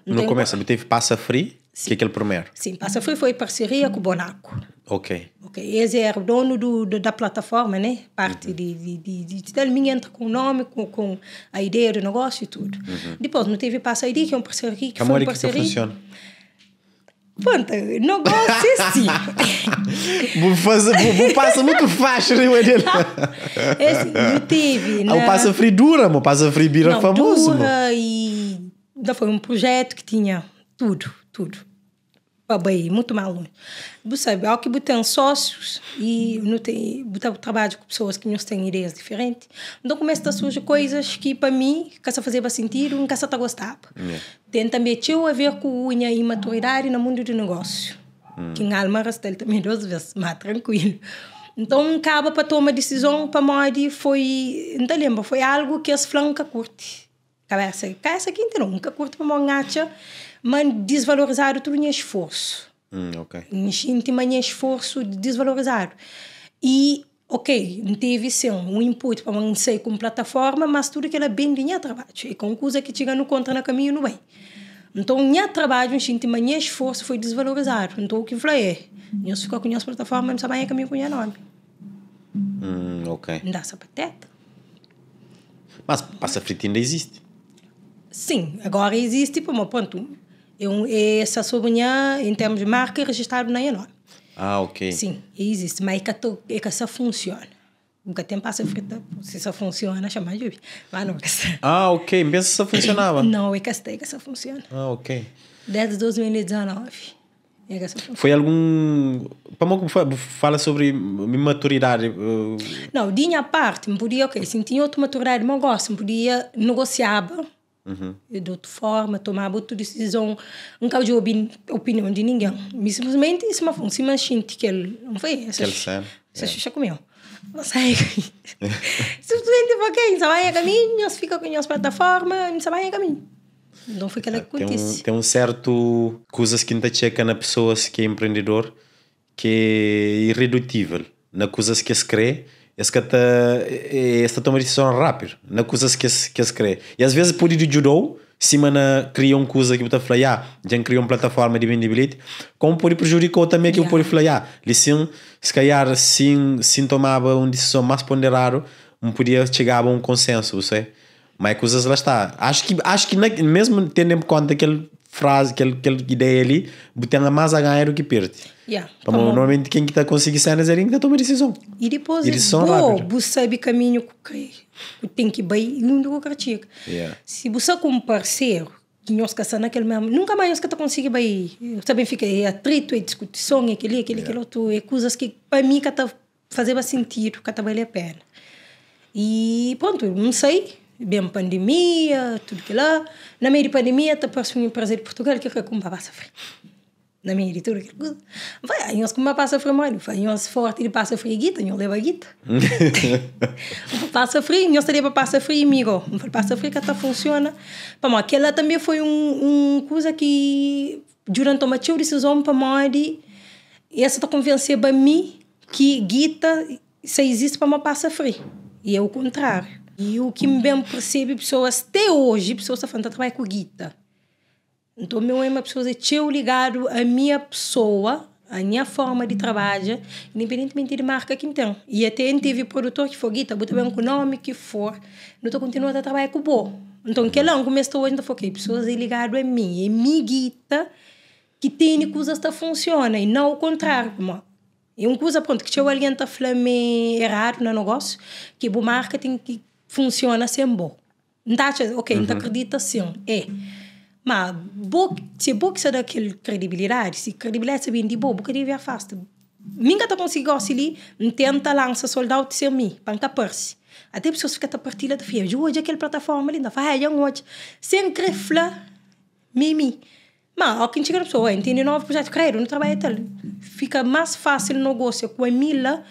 Não, então, começo começa, não teve passa free? Sim. Que é aquele primeiro? Sim, passa free foi parceria com o Bonaco. Ok. Ok, eles eram é dono do, do, da plataforma, né? Parte uhum. de, de, de, de elemento com o nome, com, com a ideia do negócio e tudo. Uhum. Depois, não teve passo aí que é um aqui que foi um parceria. Como é que funciona? Pronto, negócio é assim. vou, fazer, vou, vou passar muito fácil né, Marília? Esse, é assim, não teve, né? Ah, o né? Passa dura, o Passa bira, famoso. Dura, e ainda foi um projeto que tinha tudo, tudo para muito mal. Você sabe, ao que botam sócios e não tem, botam trabalho com pessoas que não têm ideias diferentes, então começa a surgir coisas que para mim, que se fazia sentido, nunca tá gostava. Yeah. É. Tem também tio a ver com a minha imaturidade no mundo do negócio. Mm. Que em alma tem também duas vezes, mas tranquilo. Então, acaba para tomar decisão para Modi foi, não lembro, foi algo que as flancas curte. Cabeça, cabeça que nunca curte para Mongacha mas desvalorizar tudo tinha esforço. Hum, ok. Tinha esforço de desvalorizar. E, ok, não teve sim, um input para não sei com plataforma, mas tudo que era bem dinheiro trabalho. E com coisa que chega no contra no caminho não vem Então, minha trabalho, minha esforço foi desvalorizado. Então, o que eu falei é, eu fico com plataforma, plataformas, não sabe caminho com meu nome. Hum, ok. Não dá essa pateta. Mas passa frita ainda existe. Sim, agora existe, para um ponto, eu, é é essa manhã, em termos de marca, é registrado na ENOM. Ah, ok. Sim, existe. Mas é que essa é funciona. Nunca tem passa frita, se só funciona, chama de Mas não Ah, ok. mesmo se funcionava. Não, é que essa funciona. Ah, ok. Desde 2019. Foi algum. mim fala sobre maturidade? Eh, não, de minha parte, podia, ok, sim tinha outra maturidade, mas gosto, me podia negociar Uhum. De outra forma, tomar outra decisão. Não cabe de opinião de ninguém. simplesmente, isso é uma se mas gente que ele não foi essa. Que ele sabe. É. comeu. Não sei. simplesmente, ok, não vai a caminho, se fica com as plataformas, se vai a caminho. Não foi aquela que aconteceu. Ah, tem um, tem um certo. coisas que ainda checa na pessoa que é empreendedor que é irredutível. Na coisas que se crê esse que está esta é decisão rápido na coisa que se que se crê e às vezes ir de judou cima na criou uma coisa que você fala ah, já já criou uma plataforma de vendibilidade como pode prejudicou também que o pode falar ah se calhar sim sim tomava uma decisão mais ponderada não podia chegar a um consenso você mas é coisas lá está acho que acho que na, mesmo tendo em conta aquele frase aquele, aquela ideia ali botando mais a ganhar do que perde Yeah, tá normalmente quem está conseguindo cenas é quem está tomando decisão. E depois e decisão bo, Você sabe o caminho que tem que ir e onde que yeah. Se você com um parceiro que nós caçamos naquele mesmo, nunca mais você que tá conseguindo ir. Também fica é atrito, é discussão, é aquele, aquele, yeah. aquele outro, é coisas que para mim que tá fazendo sentido, que está valer a pena. E pronto, não sei bem pandemia, tudo que lá. Na meio da pandemia, tá próximo um prazer de Portugal, que é como vai frente na minha editora, aquilo Vai, Vaiam-se como uma passa vermelho, vaiam-se forte e passa frio guita, não a guita. passa frio, iam seria para passa frio, amigo. Passa frio que até funciona. Para mim, aquela também foi um, um coisa que, durante uma tua decisão, para mim, essa está convencendo a mim que guita só existe para uma passa frio. E é o contrário. E o que me bem percebe, pessoas até hoje, pessoas estão tá falando, tá trabalha com guita. Então, eu é uma pessoa que eu ligado a minha pessoa, a minha forma de trabalhar independentemente da marca que tem. E até teve então produtor que for guita, bota bem o nome que for, não estou continuando a trabalhar com o bom. Então, que lá, começou hoje, não foi que pessoas ligado a mim, é minha guita, que tem coisas que funciona, e não o contrário. Mas, e é uma coisa, pronto, que eu alguém está falando errado no negócio, que o marketing que funciona sem bom. Então, tá ok, uhum. não acredita sim, é ma bo se bok se dá aquele credibilidade, se credibilidade se vende boa, boca devia afasta. Ninguém está conseguindo auxiliar, tenta lançar soldado sem mim, para não perse. Até pessoas ficam a partilha da fia. Hoje aquela plataforma linda, faz aí hoje. Sem crefla, mimi. Mas ao que chega na pessoa, entende novo projeto, creio, não trabalha tal. Fica mais fácil o negócio com a mila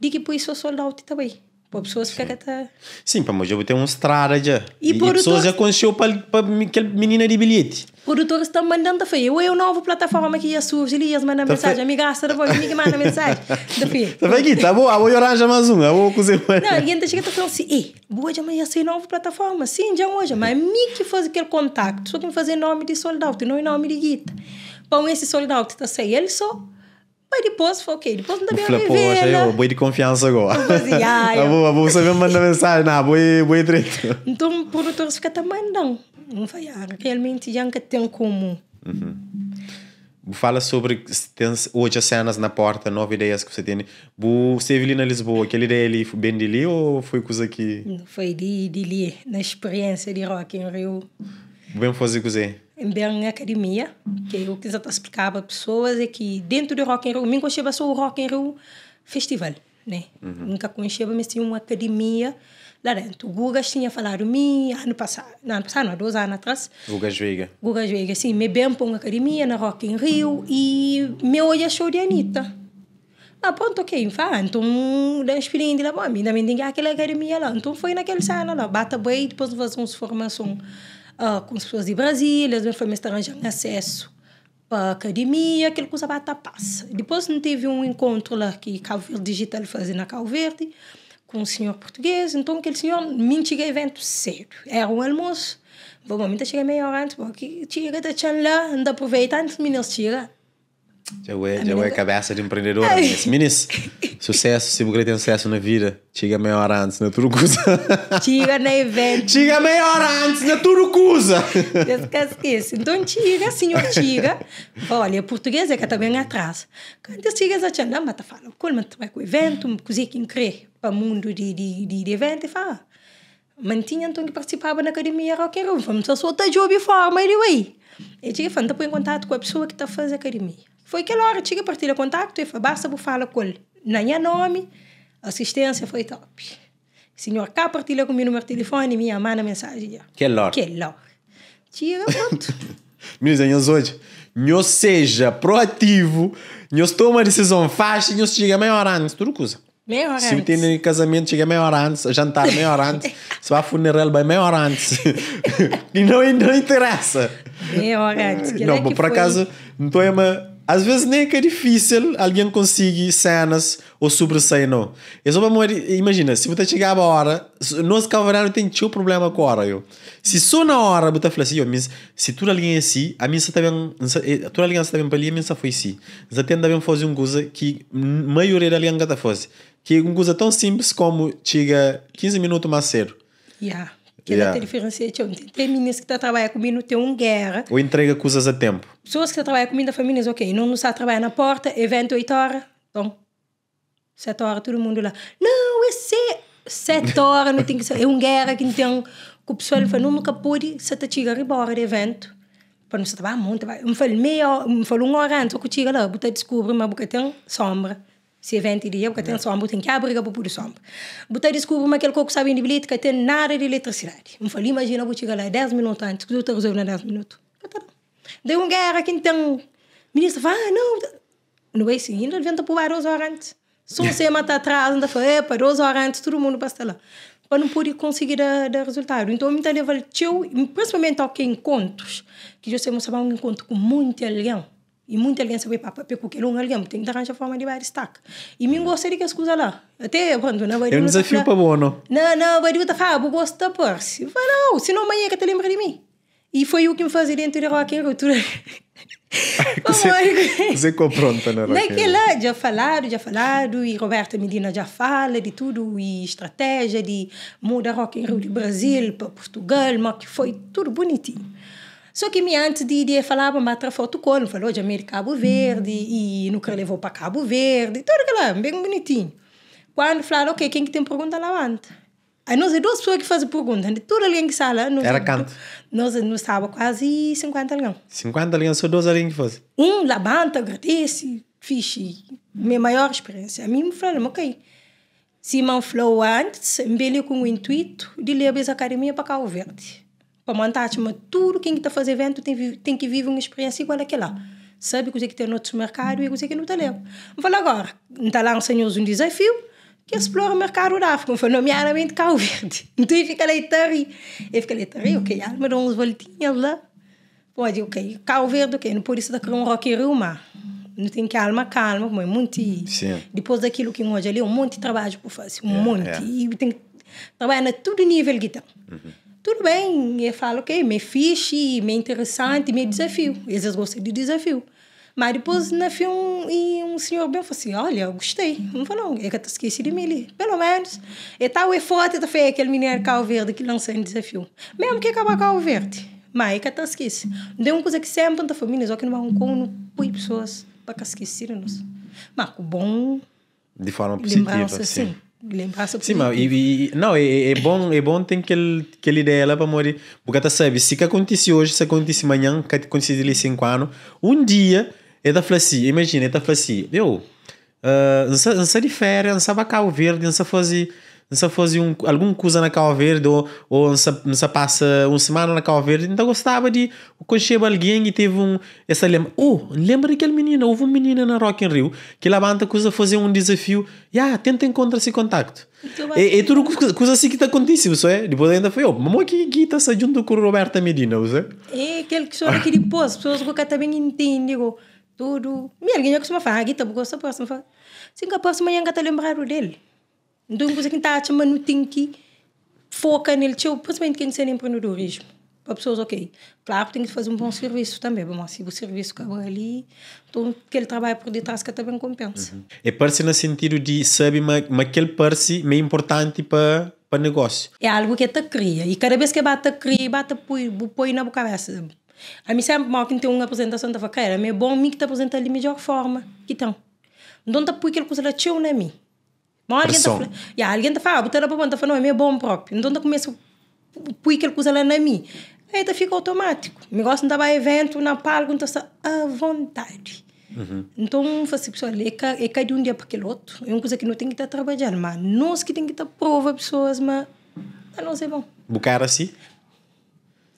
do que por isso soldado também. Uma pessoa se até. Sim, para mas eu ter um estrada já. E, e pessoas já conheceu para, para aquela menina de bilhete. Produtores estão mandando da feia. Eu nova plataforma que ia surgir, eles mandar mensagem. Amiga, gasta depois, me manda mensagem. Da feia. Tá aqui, tá bom, ah, vou orar já mais um, ah, vou cozer mais. Não, e ainda chega e falando assim, boa, já ia ser nova plataforma. Sim, já hoje, mas me que faz aquele contacto. Só que me fazer nome de soldado, não é nome de guita. Bom, esse soldado tá sem ele só. Pá, depois foi o quê? Depois não Eu Falei, poxa, eu vou de confiança agora. Vou assim, ah, eu... vou, vou saber mandar mensagem, não, vou, boi direito. Então, por outro fica também não. Não vai, realmente já não tem como. Uhum. Fala sobre tem, hoje as cenas na porta, nove ideias que você tem. Você viu ali na Lisboa, aquela ideia ali foi bem de ali ou foi coisa que? Foi de, de ali, na experiência de Rock in Rio. Bem fazer coisa bem na academia, que eu quis até explicar para pessoas, é que dentro do Rock in Rio, me conhecia é só o Rock in Rio Festival, né? Uhum. Nunca conhecia mas tinha uma academia lá dentro. O Gugas tinha falado mim ano passado, não, ano passado, não, dois anos atrás. Gugas Veiga. Gugas Veiga, sim. Me bem para uma academia na Rock in Rio uhum. e me olha show de Anitta. Ah, pronto, ok, infá, então da experiência lá, bom, ainda me aquela academia lá. Então foi naquele ano lá, bata bem, depois fazer uma formação. Uhum uh, com as pessoas de Brasília, as minhas famílias arranjando acesso para a academia, aquilo que bata tá passa. Depois teve um encontro lá que Cabo Verde Digital fazia na Cabo Verde, com um senhor português, então aquele senhor me chega é evento cedo. Era é um almoço, vou momento chegar meia hora antes, porque chega da tá lá, ainda aproveita antes de meninas chegar. Já é, já é cabeça de empreendedora. Meninas, sucesso, se você tem sucesso na vida, chega meia hora antes na né? Turucusa. Chega na evento. Chega meia hora antes na né? Turucusa. Esquece Então, chega, senhor, chega. Olha, português é que está bem atrás. Quando chegas a anda mas tá fala, como tu vai é com o evento, cozinha que crê para o mundo de, de, de, de evento, e fala, mantinha então que participava na academia roqueiro, vamos só soltar de forma, vai E chega, então, põe em contato com a pessoa que está fazendo a academia foi aquela hora, tinha partilha contato e foi, basta por falar com ele. Na minha é nome, assistência foi top. Senhor, cá partilha comigo o meu telefone e minha mãe na mensagem. Que hora? Que hora. Tira, pronto. Meus amigos, hoje, não seja proativo, não toma decisão fácil, não chega meia hora antes, tudo coisa. Meia hora Se antes. Se tem casamento, chega meia hora antes, jantar meia hora antes, se vai funeral, vai meia hora antes. e não, não interessa. Meia hora antes. Ah, que não, é por acaso, não estou uma às vezes nem é que é difícil alguém conseguir cenas ou sobressair, não. É só para imagina, se você chegar à hora, nós cavaleiros tem teu problema com a hora, eu. Se só na hora você fala assim, eu, se tu alguém é assim, a minha também, tá eh, tu alguém está assim, bem para ali, a minha foi assim. Você tenta bem fazer um coisa que a maioria da alguém está fazendo, que é uma coisa tão simples como chega 15 minutos mais cedo. Yeah que yeah. naquele financeiro tem meninas que tá trabalham comigo, tem um guerra. Ou entrega coisas a tempo. Pessoas que tá trabalham comigo da família, ok, não, não está trabalhar na porta, evento é 8 horas, então, 7 horas, todo mundo lá. Não, esse é 7 horas, não tem que ser. É um guerra que então, que o pessoal falou, não, nunca pude, se te tirar embora de evento. Para não se trabalhar muito, vai. Me falou meia hora, me falou uma hora antes, eu que lá, botar descobre, mas porque tem sombra se eventi di época tem som tem que abrir para pôr som botar desculpa mas aquele coco sabe de bilhete que tem nada de eletricidade Eu falei imagina vou chegar lá 10 minutos antes que eu estou resolvendo 10 minutos Eu deu uma guerra aqui então O ministro falou, ah, não no é seguinte ele vem para o horas antes só você matar atrás ainda foi para 12 horas antes todo mundo passa lá para não poder conseguir dar resultado. Então, eu me leva principalmente ao que encontros, que eu sei que é um encontro com muito alguém e muita aliança vai para porque porque não alguém tem que arranjar forma de vai destaque. E me gostei de que coisas lá. Até quando não né, vai É um desafio para bom, não? Não, não, vai dizer, fala vou gostar por si Vai não, senão amanhã é que te lembra de mim. E foi o que me fazia dentro de Rock in Rio. você, você confronta, né, é Rock Naquela, é já falaram, já falaram, e Roberto Medina já fala de tudo, e estratégia de mudar Rock and roll de Brasil para Portugal, mas que foi tudo bonitinho. Só que me antes de, de falava para para foto com, falou de é América Cabo Verde e nunca levou para Cabo Verde, tudo aquilo bem bonitinho. Quando falaram, ok, quem que tem pergunta lá antes? Aí nós é duas pessoas que fazem pergunta, de né? toda ali que sala. Era canto. Nós não estava quase 50 alguém. 50 ali só duas ali que fazem? Um, levanta, agradece, fixe. Minha maior experiência. A mim me falaram, ok. Simão falou antes, me com o intuito de levar essa academia para Cabo Verde para montar uma tudo quem está fazer evento tem, tem que viver uma experiência igual àquela. Sabe o é que tem no outro mercado e o é que não está leva Fala agora, está lá um desafio que explora o mercado da África, nomeadamente Cabo Verde. Então eu fico ali tarri. Tá eu fico ali tarri, tá ok, alma ah, dá uns voltinhos lá. Pode, ok, Cabo Verde, ok, não pode ser daqui um rock e uma. Não tem que calma, como é muito. Sim. Depois daquilo que hoje ali, um monte de trabalho para fazer, um yeah, é, monte. Yeah. E tem que trabalhar a todo nível que tem. Uhum. Tudo bem, eu falo, ok, é me fixe, me interessante, me desafio. Eles gostam de desafio. Mas depois na filme e um senhor bem falou assim, olha, eu gostei. Não falou, não, eu até esqueci de mim Pelo menos. E tal, e forte tá feio aquele menino Cal Verde que lança em desafio. Mesmo que acabar Cal Verde. Mas eu que esqueci. Deu uma coisa que sempre da família, só que no Hong não põe pessoas para que esqueceram-nos. Mas bom... De forma positiva, sim. Sim, mas, e, e, não, é, é, bom, é bom ter aquele, aquela ideia lá para morrer. Porque tu sabe, se que acontece hoje, se acontece amanhã, que acontece dali 5 anos, um dia, é da assim, imagina, é da assim, eu, uh, não sei de férias, não sei o Verde, não sei fazer não se fosse um, alguma coisa na cal Verde ou, ou não, se, não se passa uma semana na cal Verde, então gostava de conhecer alguém e teve um, essa lembra. Oh, lembra daquele menino? Houve um menino na Rock in Rio que lá banda coisa fazer um desafio. E ah, tenta encontrar esse contacto. É, é tudo coisa assim que está acontecendo, só é? Depois ainda foi, oh, mamãe que está se junto com o Roberto Medina, você? É? é, aquele que só que depois, as pessoas que também entendem, tudo. Minha alguém já costuma falar, ah, Guita, gosta da falar. Sim, a próxima, está lembrar dele. Então, você que está achando não tem que focar nele, tio, principalmente quem tem empreendedorismo. Para pessoas, ok, claro, tem que fazer um bom serviço também, mas se o serviço acabou ali, então aquele trabalho por detrás que também compensa. Uhum. É parece no sentido de, sabe, mas aquele parece meio importante para para negócio. É algo que te cria. E cada vez que bate, cria, bate põe, põe na cabeça. A mim sempre mal que tem uma apresentação da vaqueira, é bom mim que te apresenta ali melhor forma. Que então, não está põe aquele coisa lá tio, né, mim? Mas alguém está falando, yeah, alguém está falando, botando a papo, falando, é meu bom próprio. Então, começo a pôr aquela coisa lá na mim. Aí tá, fica automático. O negócio não estava evento, na palco, então está à vontade. Uhum. Então, faço pessoa é, é de um dia para aquele outro. É uma coisa que não tem que estar trabalhando, mas nós que tem que estar prova pessoas, mas, não é bom. Bucar assim?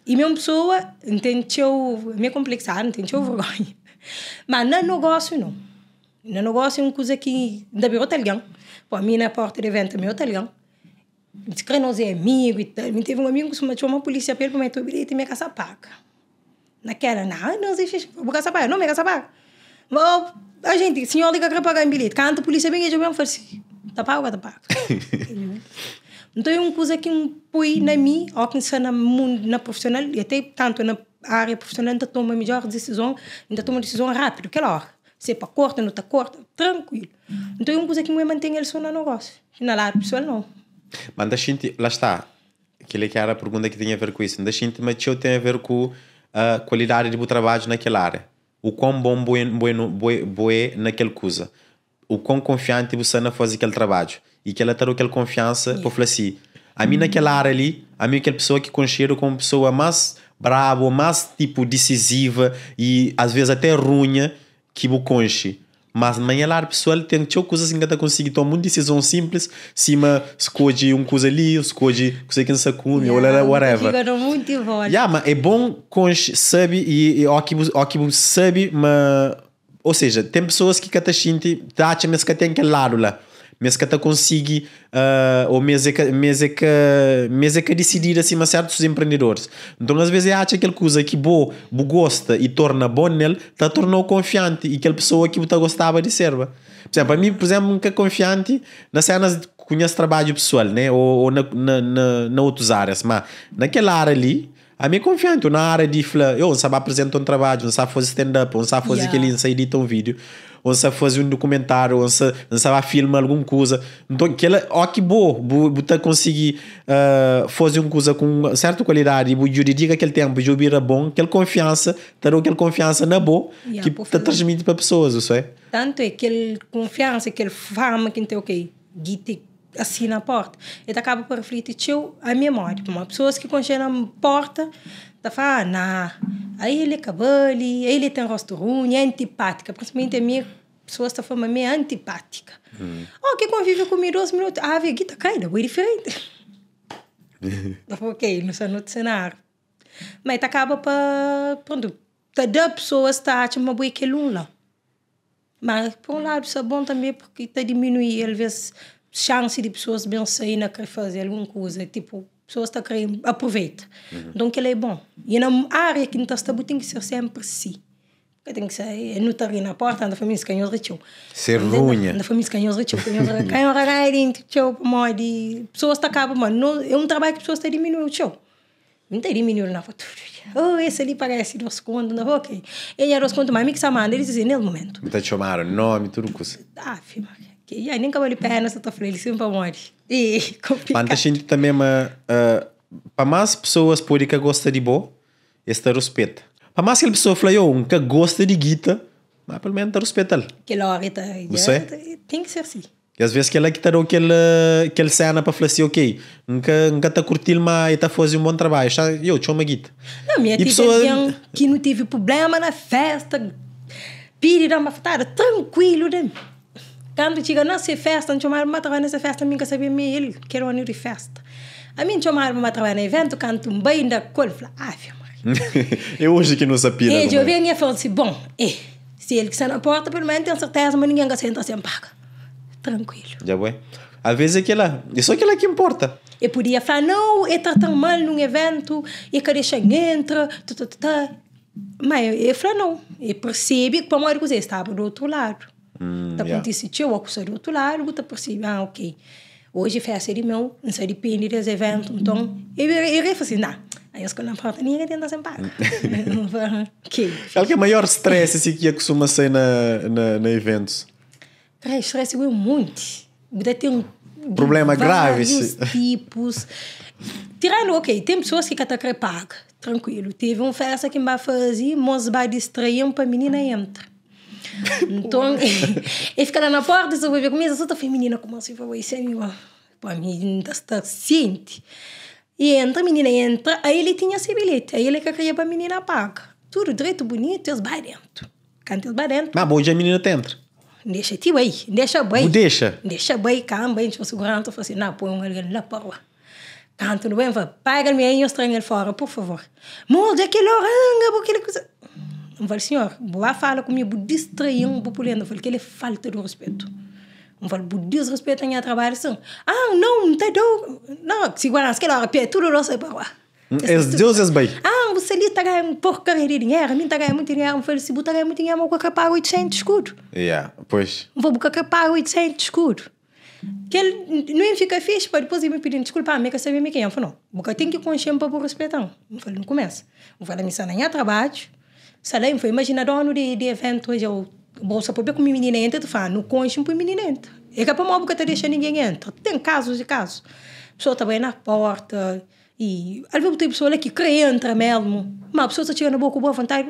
E mesmo pessoa, entendeu? Me complexar, entendeu? Vergonha. Mas não negócio, não. No negócio é uma coisa que ainda bem hotelhão. Pô, a minha na porta de evento, meu hotelhão. Diz que nós é amigo e tal. Me teve um amigo que me chamou uma polícia para ele para meter o bilhete e me caça paga. Naquela, não, não existe. Vou caça paga, não me caça paga. Vou, a gente, senhor liga para pagar o bilhete. Canta a polícia bem e eu fazer assim. Tá pago, tá pago. então é uma coisa que um põe na mim, ou que na mundo, na profissional, e até tanto na área profissional, ainda toma melhor decisão, ainda toma decisão rápido, é hora. Sepa corta, não está corta, tranquilo. Então é uma coisa que me mantém ele só no negócio. Na lá, pessoal, não. Mas a gente, lá está, aquele que era a pergunta que tinha a ver com isso. A gente, mas eu tem a ver com a ah, qualidade do trabalho naquela área. O quão bom boé, boé, boé, naquela coisa. O quão confiante você é na fazer aquele trabalho. E que ela terá aquela confiança yeah. para falar assim, a mim naquela área ali, a mim aquela pessoa que considero como pessoa mais brava, mais tipo decisiva e às vezes até ruinha, que o conche. Mas amanhã lá a tem tchau coisas assim que consegue então, é tomar uma decisão simples, cima escolhe um coisa ali, escolhe coisa que não se come, yeah, ou lá, whatever. Ficaram muito yeah, mas é bom conche, sabe, e, e ó que, ó que sabe, mas... Ou seja, tem pessoas que catachinte, tá, mas que tem que lado lá. Mas que até consegui, uh, ah, ou mas é que, mas é que, é que decidir acima assim, certos empreendedores. Então, às vezes, acha aquele coisa que boa, bo gosta e torna bom nele, tá tornou confiante e aquela pessoa que você tá gostava de serva Por exemplo, para mim, por exemplo, nunca confiante nas cenas de conheço trabalho pessoal, né? Ou, ou na, na, na, na outras áreas, mas naquela área ali, a mim é confiante na área de eu não sabe apresentar um trabalho, não sabe fazer stand-up, não sabe fazer yeah. aquele ensaio de um vídeo ou se fazia um documentário, ou se estava a filmar alguma coisa. Então, que ela, ó que boa, você tá conseguir uh, ah, fazer uma coisa com certa qualidade, e eu dedico aquele tempo, eu vira bom, aquela confiança, ter aquela confiança na boa, yeah, que te transmite para pessoas, isso é? Tanto é aquela confiança, aquele fama que tem o quê? Gui assim na porta. Ele acaba por refletir a memória. Uma pessoa que quando a na porta, Tafana, aí ele é cabali, aí ele tem rosto ruim, é antipática, principalmente a minha pessoa da forma meio antipática. Hum. Oh, que convive comigo 12 minutos, ah, vê, guita, tá cai, caindo é diferente. Tá ok, não sei no cenário. Mas acaba para, pronto, cada tá, pessoa está a uma boa que é lula. Mas, por um lado, isso é bom também porque está diminuindo, às vezes, chance de pessoas bem sair na fazer alguma coisa, tipo, pessoas estão tá querendo aproveitar. Uhum. Então, ele é bom. E na área que não está tem que ser sempre si. Tem que ser, não está ali na porta, na família canhões de retiu. Ser runha. Na família se canhou retiu. Canhou regai dentro, tchau, de Pessoas estão acabam, mano. É um trabalho que pessoas estão diminuindo, tchau. Não tem diminuindo na foto. Oh, esse ali parece dos contos, não ok. Ele era os contos mais me que se amando, eles diziam, nele momento. Me tá chamando nome, tudo isso. Ah, filma ja, ninka wali pahana sa tofreli simpa mori. E né, complicado. a gente também uma uh, ah, para mais pessoas pode que gosta de bo, está respeita. Para mais que pessoa fala eu, que gosta de guita, mas pelo menos respeita. Que lorita. Tá, tá, tá, Você? Tem que ser assim. E às vezes que ela que tá aquele aquele cena para falar assim, ok, nunca nunca tá curtindo mas está fazendo um bom trabalho, tá? Eu de guita. Não, minha tia pessoa... que não tive problema na festa, piri da uma tranquilo, né? Tanto chega não se festa, não chamar uma trabalha nessa festa, minha sabia me ele quer uma de festa. A mim chamar uma trabalha no evento, canto um bem da col, fala, ah, Eu hoje que não sabia. Né, e eu venho e falo assim, bom, se ele que está na porta, pelo menos tenho certeza, mas ninguém sentar sem paga. Tranquilo. Já foi? Às vezes é aquela, é só aquela que importa. Eu podia falar, não, eu estou tão mal num evento, e que deixa entra, tá, tá, tá. mas eu, eu falo, não. Eu percebi que para uma hora você estava do outro lado da kontisitiwa kusari utular buta porsi ah ok hoje foi a série meu não sei depende dos eventos então eu eu falei assim, não aí eu escolhi para ninguém tenta sem pagar ok qual é que é o maior stress assim que costuma ser na na, na eventos cara stress é muito buta tem um problema grave tipos tirando ok tem pessoas que catacre paga tranquilo teve uma festa que me vai fazer moço vai distrair para menina entra então, e ficar na porta, só beber comida, só tá feminina como assim, vou isso aí, para mim, está ciente. E entra, a menina entra, aí ele tinha esse bilhete, aí ele quer que a menina paga. Tudo direito, bonito, eles vai dentro. Canta eles vai dentro. Ah, mas hoje a menina tá entra. Deixa ti aí, deixa bem. Deixa. Deixa bem, calma, bem, tipo, segurança, fala assim, não, põe um ele na para lá. Canta, não é, paga-me aí, eu estranho ele fora, por favor. molde aquele oranga, porque ele... Eu falei, senhor, boa fala comigo, vou distrair um populino. Eu falei que ele é falta de respeito. Eu falei, vou desrespeito a minha trabalho. Ah, não, não tem dor. Não, se guardar, se quer, tudo o nosso. É Deus é bem. Ah, você ali está ganhando porcaria de dinheiro, a mim está ganhando muito dinheiro. Eu falei, se você está ganhando muito dinheiro, eu vou pagar 800 escudos. Yeah, pois. Vou pagar 800 escudos. Que ele não fica fixe, para depois ir me pedindo desculpa, a ah, que saber quem é. Eu falei, não, porque eu tenho que conhecer para o respeitar. Eu falei, não começa. Eu falei, me ensinar trabalho Salém foi imaginador de, de evento hoje, é o Bolsa Pública com menina entra, tu fala, não conche para menino entra. É que mal porque que te deixa ninguém entrar. Tem casos e casos. A pessoa está bem na porta e... Às vezes tem pessoa que crê entra mesmo, mas a pessoa está chegando na boca com boa vontade,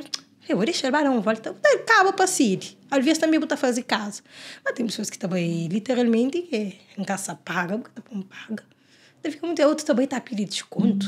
eu vou deixar barão, volta, acaba para si. Às vezes também vou fazer casa. Mas tem pessoas que também, literalmente, que em casa paga, porque não paga. depois fica muito, outro também está a pedir desconto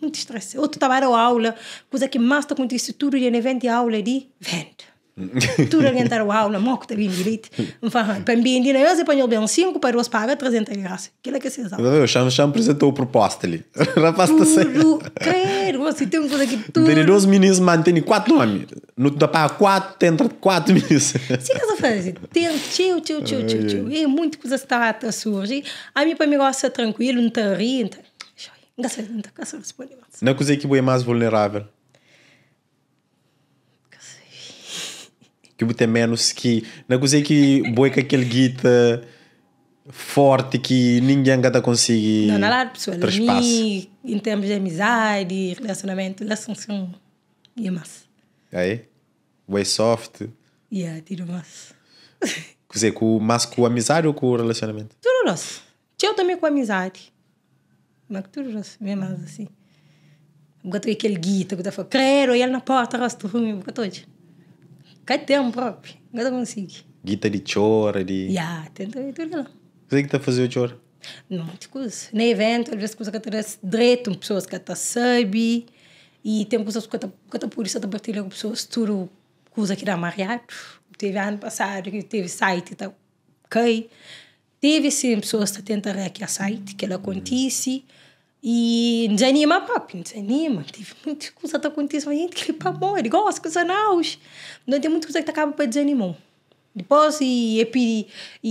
muito estresse. Outro trabalho aula, coisa que mais está acontecendo, tudo de evento de aula é de vende. tudo alguém está aula, moco está bem direito. Para mim, ainda né, eu espanhol bem, 5 para os pagar 300 de graça. Aquilo é que vocês acham. O chamo, chamo, apresentou a proposta ali. Rapaz, está certo. Creio, você tem uma coisa que tudo. Tem dois ministros, mantém 4 nomes. No dá para 4, tem 4 ministros. Se que você faz, tem tio, tio, tio, tio, tio. E é muita coisa está a surgir. A mim, para mim, gosta tranquilo, não está rindo. Tá- Ca să, ca să vă spun eu. Dar cu echipul e mai vulnerabil? que é você menos que não coisa é que boi é aquele guita forte que ninguém ainda tá consegue não, não é lá pessoal mim, em termos de amizade relacionamento lá são são e mais aí way soft yeah tiro mais quer dizer com mais com amizade ou com relacionamento tudo nós eu também com amizade مكتوب راس ميم هذا سي بقى توي eu جيت بقى فا كريرو na porta راس تفهمي بقى توج كاتي ام بروبي بقى consigo guita de chora de yeah tento ir tudo lá você que tá o choro? não muita coisa no evento às vezes coisa que acontece direto pessoas que tá sabe e tem coisas que tá que tá por isso tá partilha com pessoas tudo coisa que dá mariado teve ano passado que teve site tá cai okay teve sempre pessoas que tentam reaquecer, que ela uhum. acontece. E desanima, papi, desanima. Teve muita coisa que aconteceu, mas gente, que para amor, igual as coisas não. Então, não tem muita coisa que acaba para desanimar. Depois, e, e,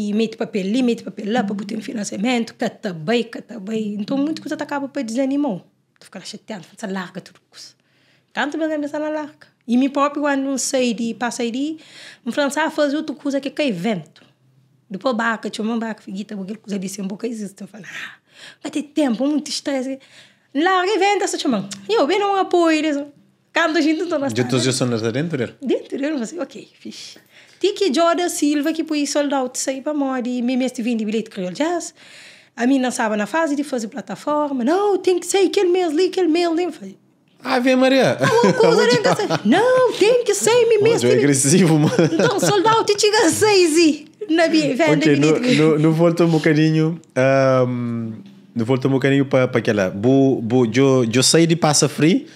e mete papel ali, mete papel lá para botar um financiamento, cata tá bem, cata tá bem. Então, muita coisa acaba para desanimar. Tu fica chateado, fala, larga tudo isso. Tanto bem, mas ela larga. E me próprio, quando saí de, passei de, me falando, a fazer outra coisa que é, é evento. Depois bacă, ce mă bacă, porque ele el cu um pouco bocă, există, îmi fana, vai ter tempo, muito estresse. La revenda, só chama. Eu eu não apoio apoi, cam de gente toată todos Gentul sunt asta dentro el? Dentro eu não zic, ok, fiz. Tiki Joda Silva, que foi sold out, para pra e me mestre vinde bilhete criou jazz. A mim não sabe na fase de fazer plataforma. Não, tem que ser aquele mês ali, aquele mês ali. Ave Maria. Tá não, tem que ser, me mestre. Muito é agressivo, mano. Então, sold out, te diga seis e... Nabi, okay, no, no, no volta um bocadinho. Um, no volta um bocadinho para pa aquela. Bo, bo, eu, eu saí de Passa Free.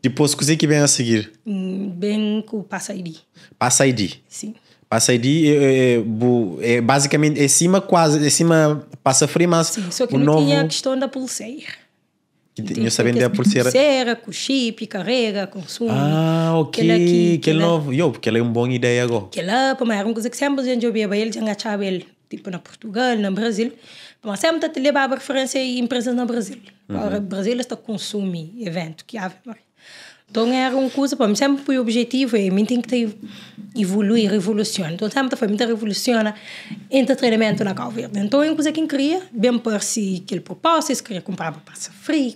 Depois, cozinha que vem a seguir? Hum, bem com Passa ID. Passa ID? Sim. Passa ID é, é, é, é basicamente é cima quase, é cima Passa Free, mas. Sim, só que não novo... tinha a questão da pulseira. Entendi. Eu sabendo da pulseira. Pulseira, com chip, carrega, consumo. Ah, ok. que, é novo. Eu, porque ela é uma boa ideia agora. Que lá, para mais, uma coisa que sempre a gente ouvia, ele já achava ele, tipo, na Portugal, no Brasil. Mas sempre te levava a referência em empresas no Brasil. Uhum. Agora, o Brasil está consumindo evento que há, mas... Então é uma coisa, para mim sempre foi o objetivo, é, mim tem que evoluir, revolucionar. Então sempre foi, muita revoluciona entre treinamento na Calverde. Então é uma coisa que eu queria, bem por si, aquele propósito, se queria comprar para passa frio.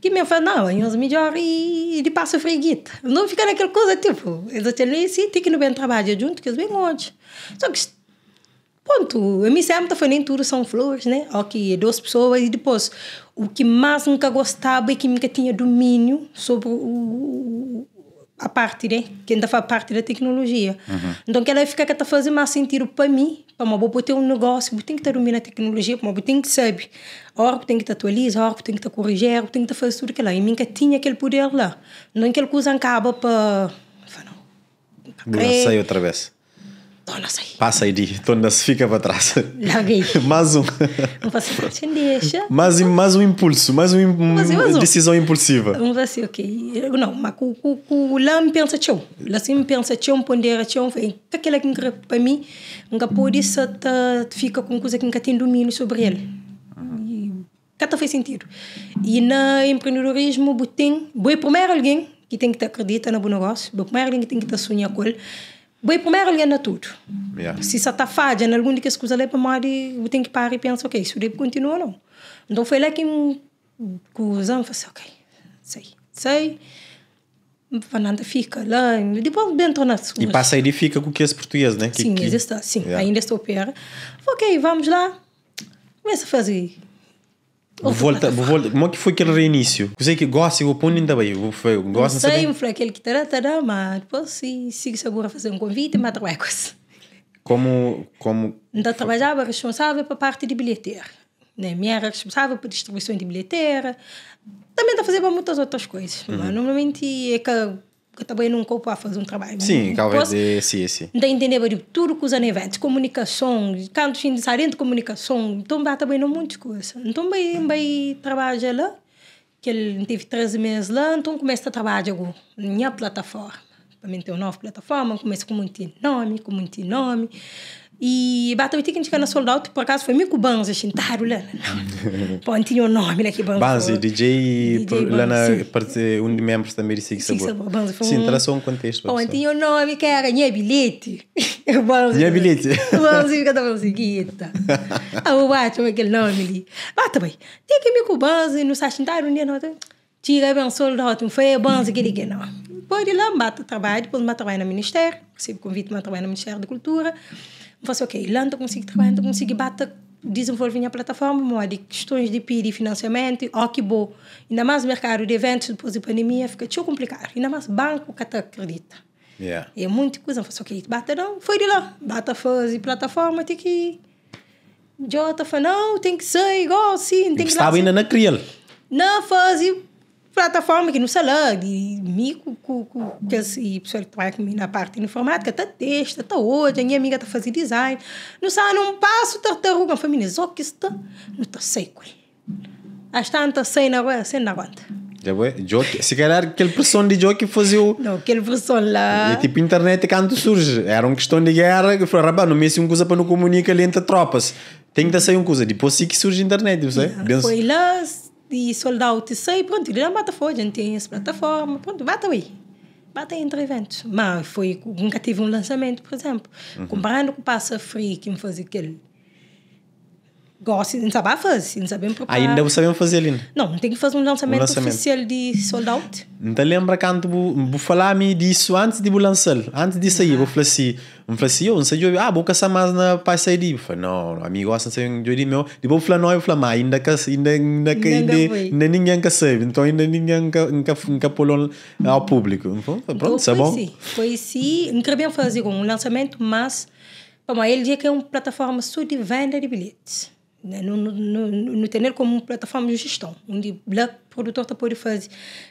Que me falou, não, eu melhor e de passa frio Não fica naquela coisa, tipo, eu tenho sim, tem que não bem trabalho é junto, que eu bem longe. Só que Ponto. A mim é sempre foi nem tudo são flores, né? Ok, é duas pessoas e depois o que mais nunca gostava é que nunca tinha domínio sobre o, a parte, né? Que ainda faz parte da tecnologia. Uhum. Então, que ela fica que está fazendo mais sentido para mim. Para uma boa, ter um negócio, tem que estar dominando a tecnologia, para uma tem que saber. A hora tem que estar atualizar, a hora tem que estar corrigir, tem que estar fazer tudo que lá. E nunca tinha aquele poder lá. Não é que ele usa acaba para. Não sei outra vez. Passa aí, de se fica para trás. Larguei. mais um. Um vacilo, deixa. Mais, mais um impulso, mais, um, mais uma decisão impulsiva. Um o ok. Não, mas cu, lá me pensa tchau. Lá sim me pensa tchau, pondera tchau. Aquela que para mim, nunca pode fica com coisa que nunca tem domínio sobre ele. Cata faz sentido. E na empreendedorismo, botem, boi primeiro alguém que tem que te acreditar no bom negócio, boi primeiro alguém que tem que te sonhar com ele. Bem, primeiro ali é tudo. Yeah. Se está falha, em alguma que escusa para mari, eu tenho que parar e pensar, ok, isso deve continuar ou não. Então foi lá que coisa, eu falei, ok, sei, sei. Fernanda fica lá, depois dentro nas E passa aí e fica com o que é português, né? sim, que... Está, sim, yeah. ainda estou a Ok, vamos lá. Começa a fazer Volta, volta, como é que foi aquele reinício? Eu sei que gosta, eu ponho ainda bem. Eu foi, gosta, sei, foi aquele que terá, terá, mas depois sim, sigo segura fazer um convite em Marruecos. É como, como... Então, trabalhava responsável para a parte de bilheteira. Né? Minha era responsável por distribuição de bilheteira. Também da fazendo muitas outras coisas. Uhum. Mas, normalmente é que que também não culpa a fazer um trabalho. Né? Sim, talvez esse, sim, sim. Não entender, tudo com os nevete, comunicação, cantos indisarentes de comunicação, então vai também não muitas coisas. Então bem, bem trabalha lá, que ele teve 13 meses lá, então começa a trabalhar com minha plataforma. Para mim tem uma nova plataforma, começa com muito nome, com muito nome. E bateu que na sold out, por acaso foi Mico Banza, Shintaru Lana. Pô, tinha o nome daqui, Banza. Banza, DJ, DJ Lana, parte, um de membros também de Sig Sabor. Banza foi Sim, um... só um contexto. Pô, tinha o nome que era Nhe Bilhete. Banza. Nhe Bilhete. Banza, fica da Banziguita. Ah, eu bato aquele nome ali. Bata, bem. Tinha que Mico Banza, não sabe Shintaru, não é? Tira bem, sold out, foi Banza que ligue, não. Pode ir lá, bata trabalho, depois bata trabalho no Ministério, recebo convite para trabalho no Ministério da Cultura. Falei ok, lá não consigo trabalhar, não consigo bater desenvolver a plataforma, de questões de PIR e financiamento, ó oh, que bom. Ainda mais o mercado de eventos depois da pandemia, fica tão complicado. Ainda mais banco que até tá, acredita. Yeah. É muita coisa, só ok, bata não, foi de lá. Bata faz e plataforma, tem que... Jota falou, não, tem que ser igual, sim. Tem que Estava ainda na criança. Não, faz e plataforma que não sei lá, de mico que assim, pessoa que trabalha comigo na parte informática, está texto está hoje, a minha amiga a tá fazendo design, não sei, não passo tartaruga, tá, tá a família só que está, não está sei qual. As tantas sei na rua, sei na banda. Já foi se calhar aquele pressão de que fazia o... Não, aquele pressão lá... E tipo, internet é quando surge, era uma questão de guerra, eu falei, rabá, não me um coisa para não comunicar ali entre tropas, tem que sair uma coisa, depois sim que surge a internet, não sei? foi lá de soldado te sei, pronto, lá bata foi, a gente tem essa plataforma, pronto, bata aí. Bata entre eventos. Mas foi, nunca tive um lançamento, por exemplo. Uhum. Comparando com o Passa Free, que me fazia aquele Gosto de saber fazer, não sabemos preparar. Ah, ainda não sabemos fazer ali. Né? Não, não tem que fazer um lançamento, um lançamento. oficial de sold out. Então lembra quando vou falar me disso antes de lançar, antes de sair, ah. vou falar assim, vou falar assim, eu não sei, eu ah, vou caçar mais na para sair de, falei, não, amigo, não sei onde de meu, de vou falar não, eu falar mas ainda que assim, ainda ainda que ainda, ainda ninguém que sabe, então ainda ninguém que nunca nunca pôr ao público. Pronto, tá bom. Foi sim, não queria fazer com um lançamento, mas para ele é que é uma plataforma só de venda de bilhetes né, no, no, no, no como plataforma de gestão, onde o produtor está pode fazer,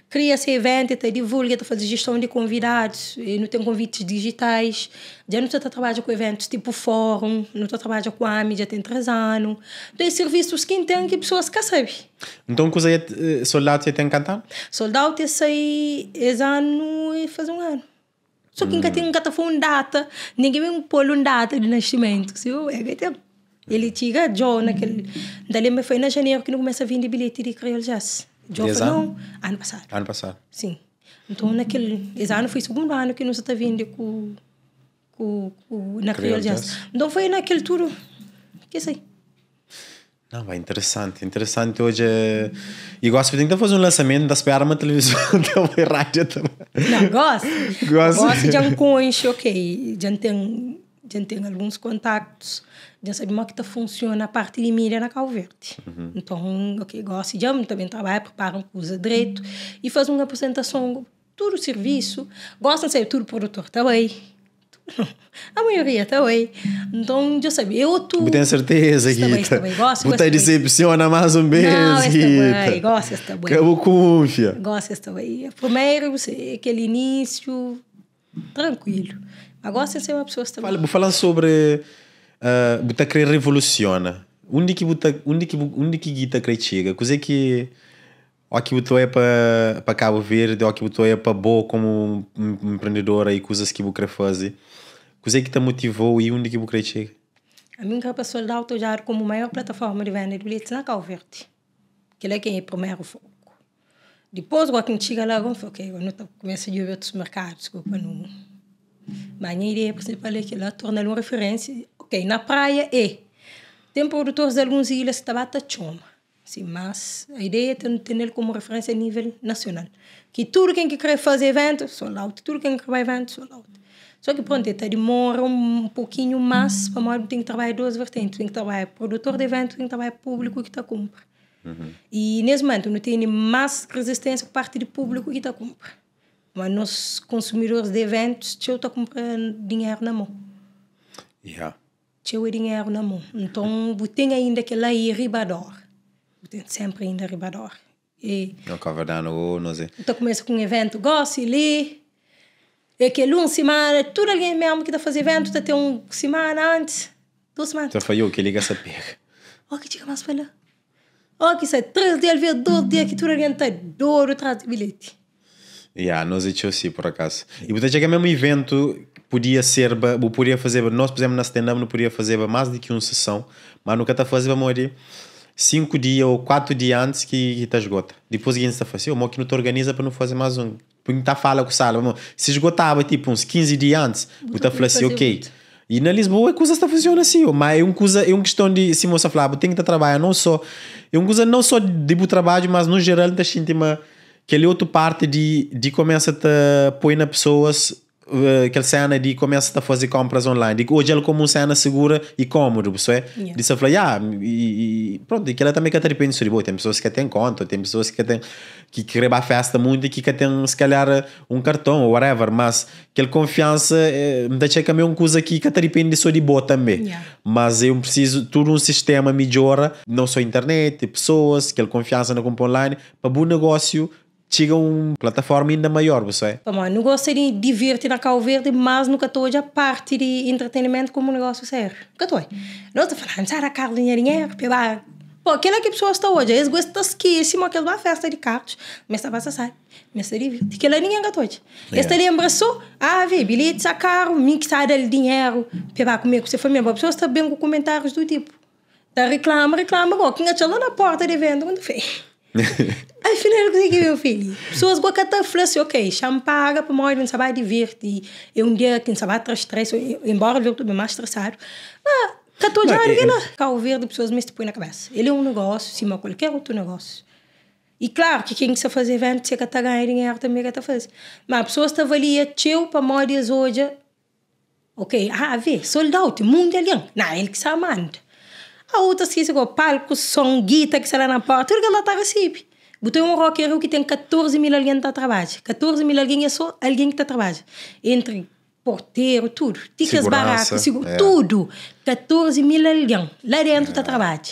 cria esse evento, está divulga, está fazendo gestão de convidados, não tem convites digitais, já não está trabalhando com eventos tipo fórum, não está trabalhando com a AMI, já tem três anos, tem serviços que tem que pessoas que sabem. Então, coisa é, eh, soldado você tem que cantar? Soldado tem esse ano e faz um ano. Só que hum. nunca tem tá um foi data, ninguém me pôr um data de nascimento, se eu é que tem ele tiga Joe né, naquele. Dali me foi na janeiro que não começa a vender bilhetes de jazz. Joe falou, ano passado. Ano passado. Sim. Então naquele. Esse ano foi o segundo ano que não se está vendo com, com, com, na crioulo jazz. Então foi naquele tudo. que sei. Não, vai é interessante, interessante hoje é... E gosto de tentar fazer um lançamento das piadas na televisão também, então, rádio também. Não, gosto. Gosto. Gosto de um concho, ok. De um tem a gente tem alguns contactos, a gente sabe como é que tá funciona a parte de mídia na Cal Verde. Uhum. Então, ok, gosto de também trabalha, preparam de direito e faz uma apresentação, tudo o serviço, gosta de ser tudo produtor tá bem? A maioria tá bem, Então, já sabe, eu tu... Tenho certeza, Gita. gosta também. Gosto, gosto decepciona mais um mês, Não, gosta está bem. Acabou confia. Gosto, está bem. Primeiro, aquele início, tranquilo. Agora você é uma pessoa também. Fala, vou falar sobre. Uh, você crê revoluciona. Onde que você, onde que, onde que Gita crê chega? Coisa que. O que você é para, para Cabo Verde, o que você é para boa como empreendedora e coisas que você quer fazer. Coisa que te motivou e onde que você chega? A minha é capacidade de autojar como maior plataforma de venda de bilhetes na Cabo Verde. Que é quem é primeiro foco. Depois, o que chega lá, eu falo, ok, eu não tá, começo a ver outros mercados, desculpa, não mas a ideia principal é que lá torna uma referência. Ok, na praia é. Tem produtores de algumas ilhas que tabata choma. Sim, mas a ideia é ter ele como referência a nível nacional. Que tudo quem que quer fazer evento, sold out. Tudo quem que fazer evento, sold out. Só que pronto, até demora um pouquinho mais, uhum. para mim tem que trabalhar duas vertentes. Tem que trabalhar produtor de evento, tem que trabalhar público que está compra. Uhum. E nesse momento não tem mais resistência por parte do público que está compra. Mas nós, consumidores de eventos, tio está comprando eh, dinheiro na mão. Yeah. Tio o é dinheiro na mão. Então, você tem ainda que lá ir é ribador. Você tem sempre ainda é ribador. E... Não, verdade, não, não sei. Então, começa com um evento, gosto, lê. É que uma semana, tudo alguém mesmo que está fazendo evento, está tendo uma semana antes, duas semanas. Então, foi eu que liga essa perra. Ó, oh, que diga mais para lá. Ó, que sai três dias, dois dias, que tudo alguém está duro atrás do bilhete. Yeah, nós achou sim, por acaso. E portanto é que é mesmo evento podia ser, ou podia fazer, nós por exemplo na stand-up não podia fazer mais do que uma sessão, mas nunca está a fazer, vamos cinco dias ou quatro dias antes que está esgota. Depois a gente está a fazer, o que não te organiza para não fazer mais um. Porque está a falar com o Sala, se esgotava tipo uns 15 dias antes, está a falar assim, ok. Muito. E na Lisboa a coisa está funcionando assim, mas é uma, coisa, é um questão de, se moça falar, ah, tem que estar trabalhando, não só, é uma coisa não só de trabalho, mas no geral está sentindo aquele é outro parte de, de começa a pôr na pessoas eh, aquela cena de começa a fazer compras online. hoje ele como uma cena segura e cômodo, pessoal. É? Yeah. Disse eu falei, ah, e, e pronto, e que ela é também que depende de boa. Tem pessoas que têm conta, tem pessoas que têm que querem a festa muito e que, têm se calhar um cartão ou whatever, mas aquela confiança eh, me deixa que é uma coisa aqui que depende só de boa também. Yeah. Mas eu preciso tudo um sistema melhora, não só internet, pessoas, aquela confiança na compra online, para bom negócio chega uma plataforma ainda maior, você? Bom, não gosto de divertir na cal Verde, mas nunca estou a parte de entretenimento como negócio sério. Nunca estou. Não estou falando, Sara Carlinha Dinheiro, peba. Pô, aquela é que pessoas estão hoje, eles gostam esquíssimo, aquela uma festa de carros, mas está passa sai, mas se diverte, aquela é ninguém gata hoje. Este ah, ali abraçou, ah, vi, bilhete, sa carro, mixada de dinheiro, peba comigo, você foi mesmo, a pessoa está bem com comentários do tipo. Tá reclama, reclama, ó, quem achou é lá na porta de venda, quando foi? Afinal, o que ver o filho? Pessoas que até oferecem, ok, champaga para morrer, não vai divertir. E um dia, quem sabe, traz estresse, embora eu estou mais estressado. Mas, 14 anos, ele... Cabo as pessoas me põem na cabeça. Ele é um negócio, sim, mas qualquer outro negócio. E claro que quem quer fazer evento, é que estar tá ganhando dinheiro também, é que está fazendo. Mas a pessoa está ali, é tchau para morrer hoje, ok, ah, vê, soldado, mundo ali. Não, ele que se manda. A outra se assim, palco, som, guita, que será na porta, tudo que ela tá recebe. Botei um roqueiro que tem 14 mil alguém que tá trabalhando. 14 mil alguém é só alguém que tá trabalhando. Entre porteiro, tudo. Ticas barracas, é. tudo. 14 mil alguém lá dentro tá é. tá trabalhando.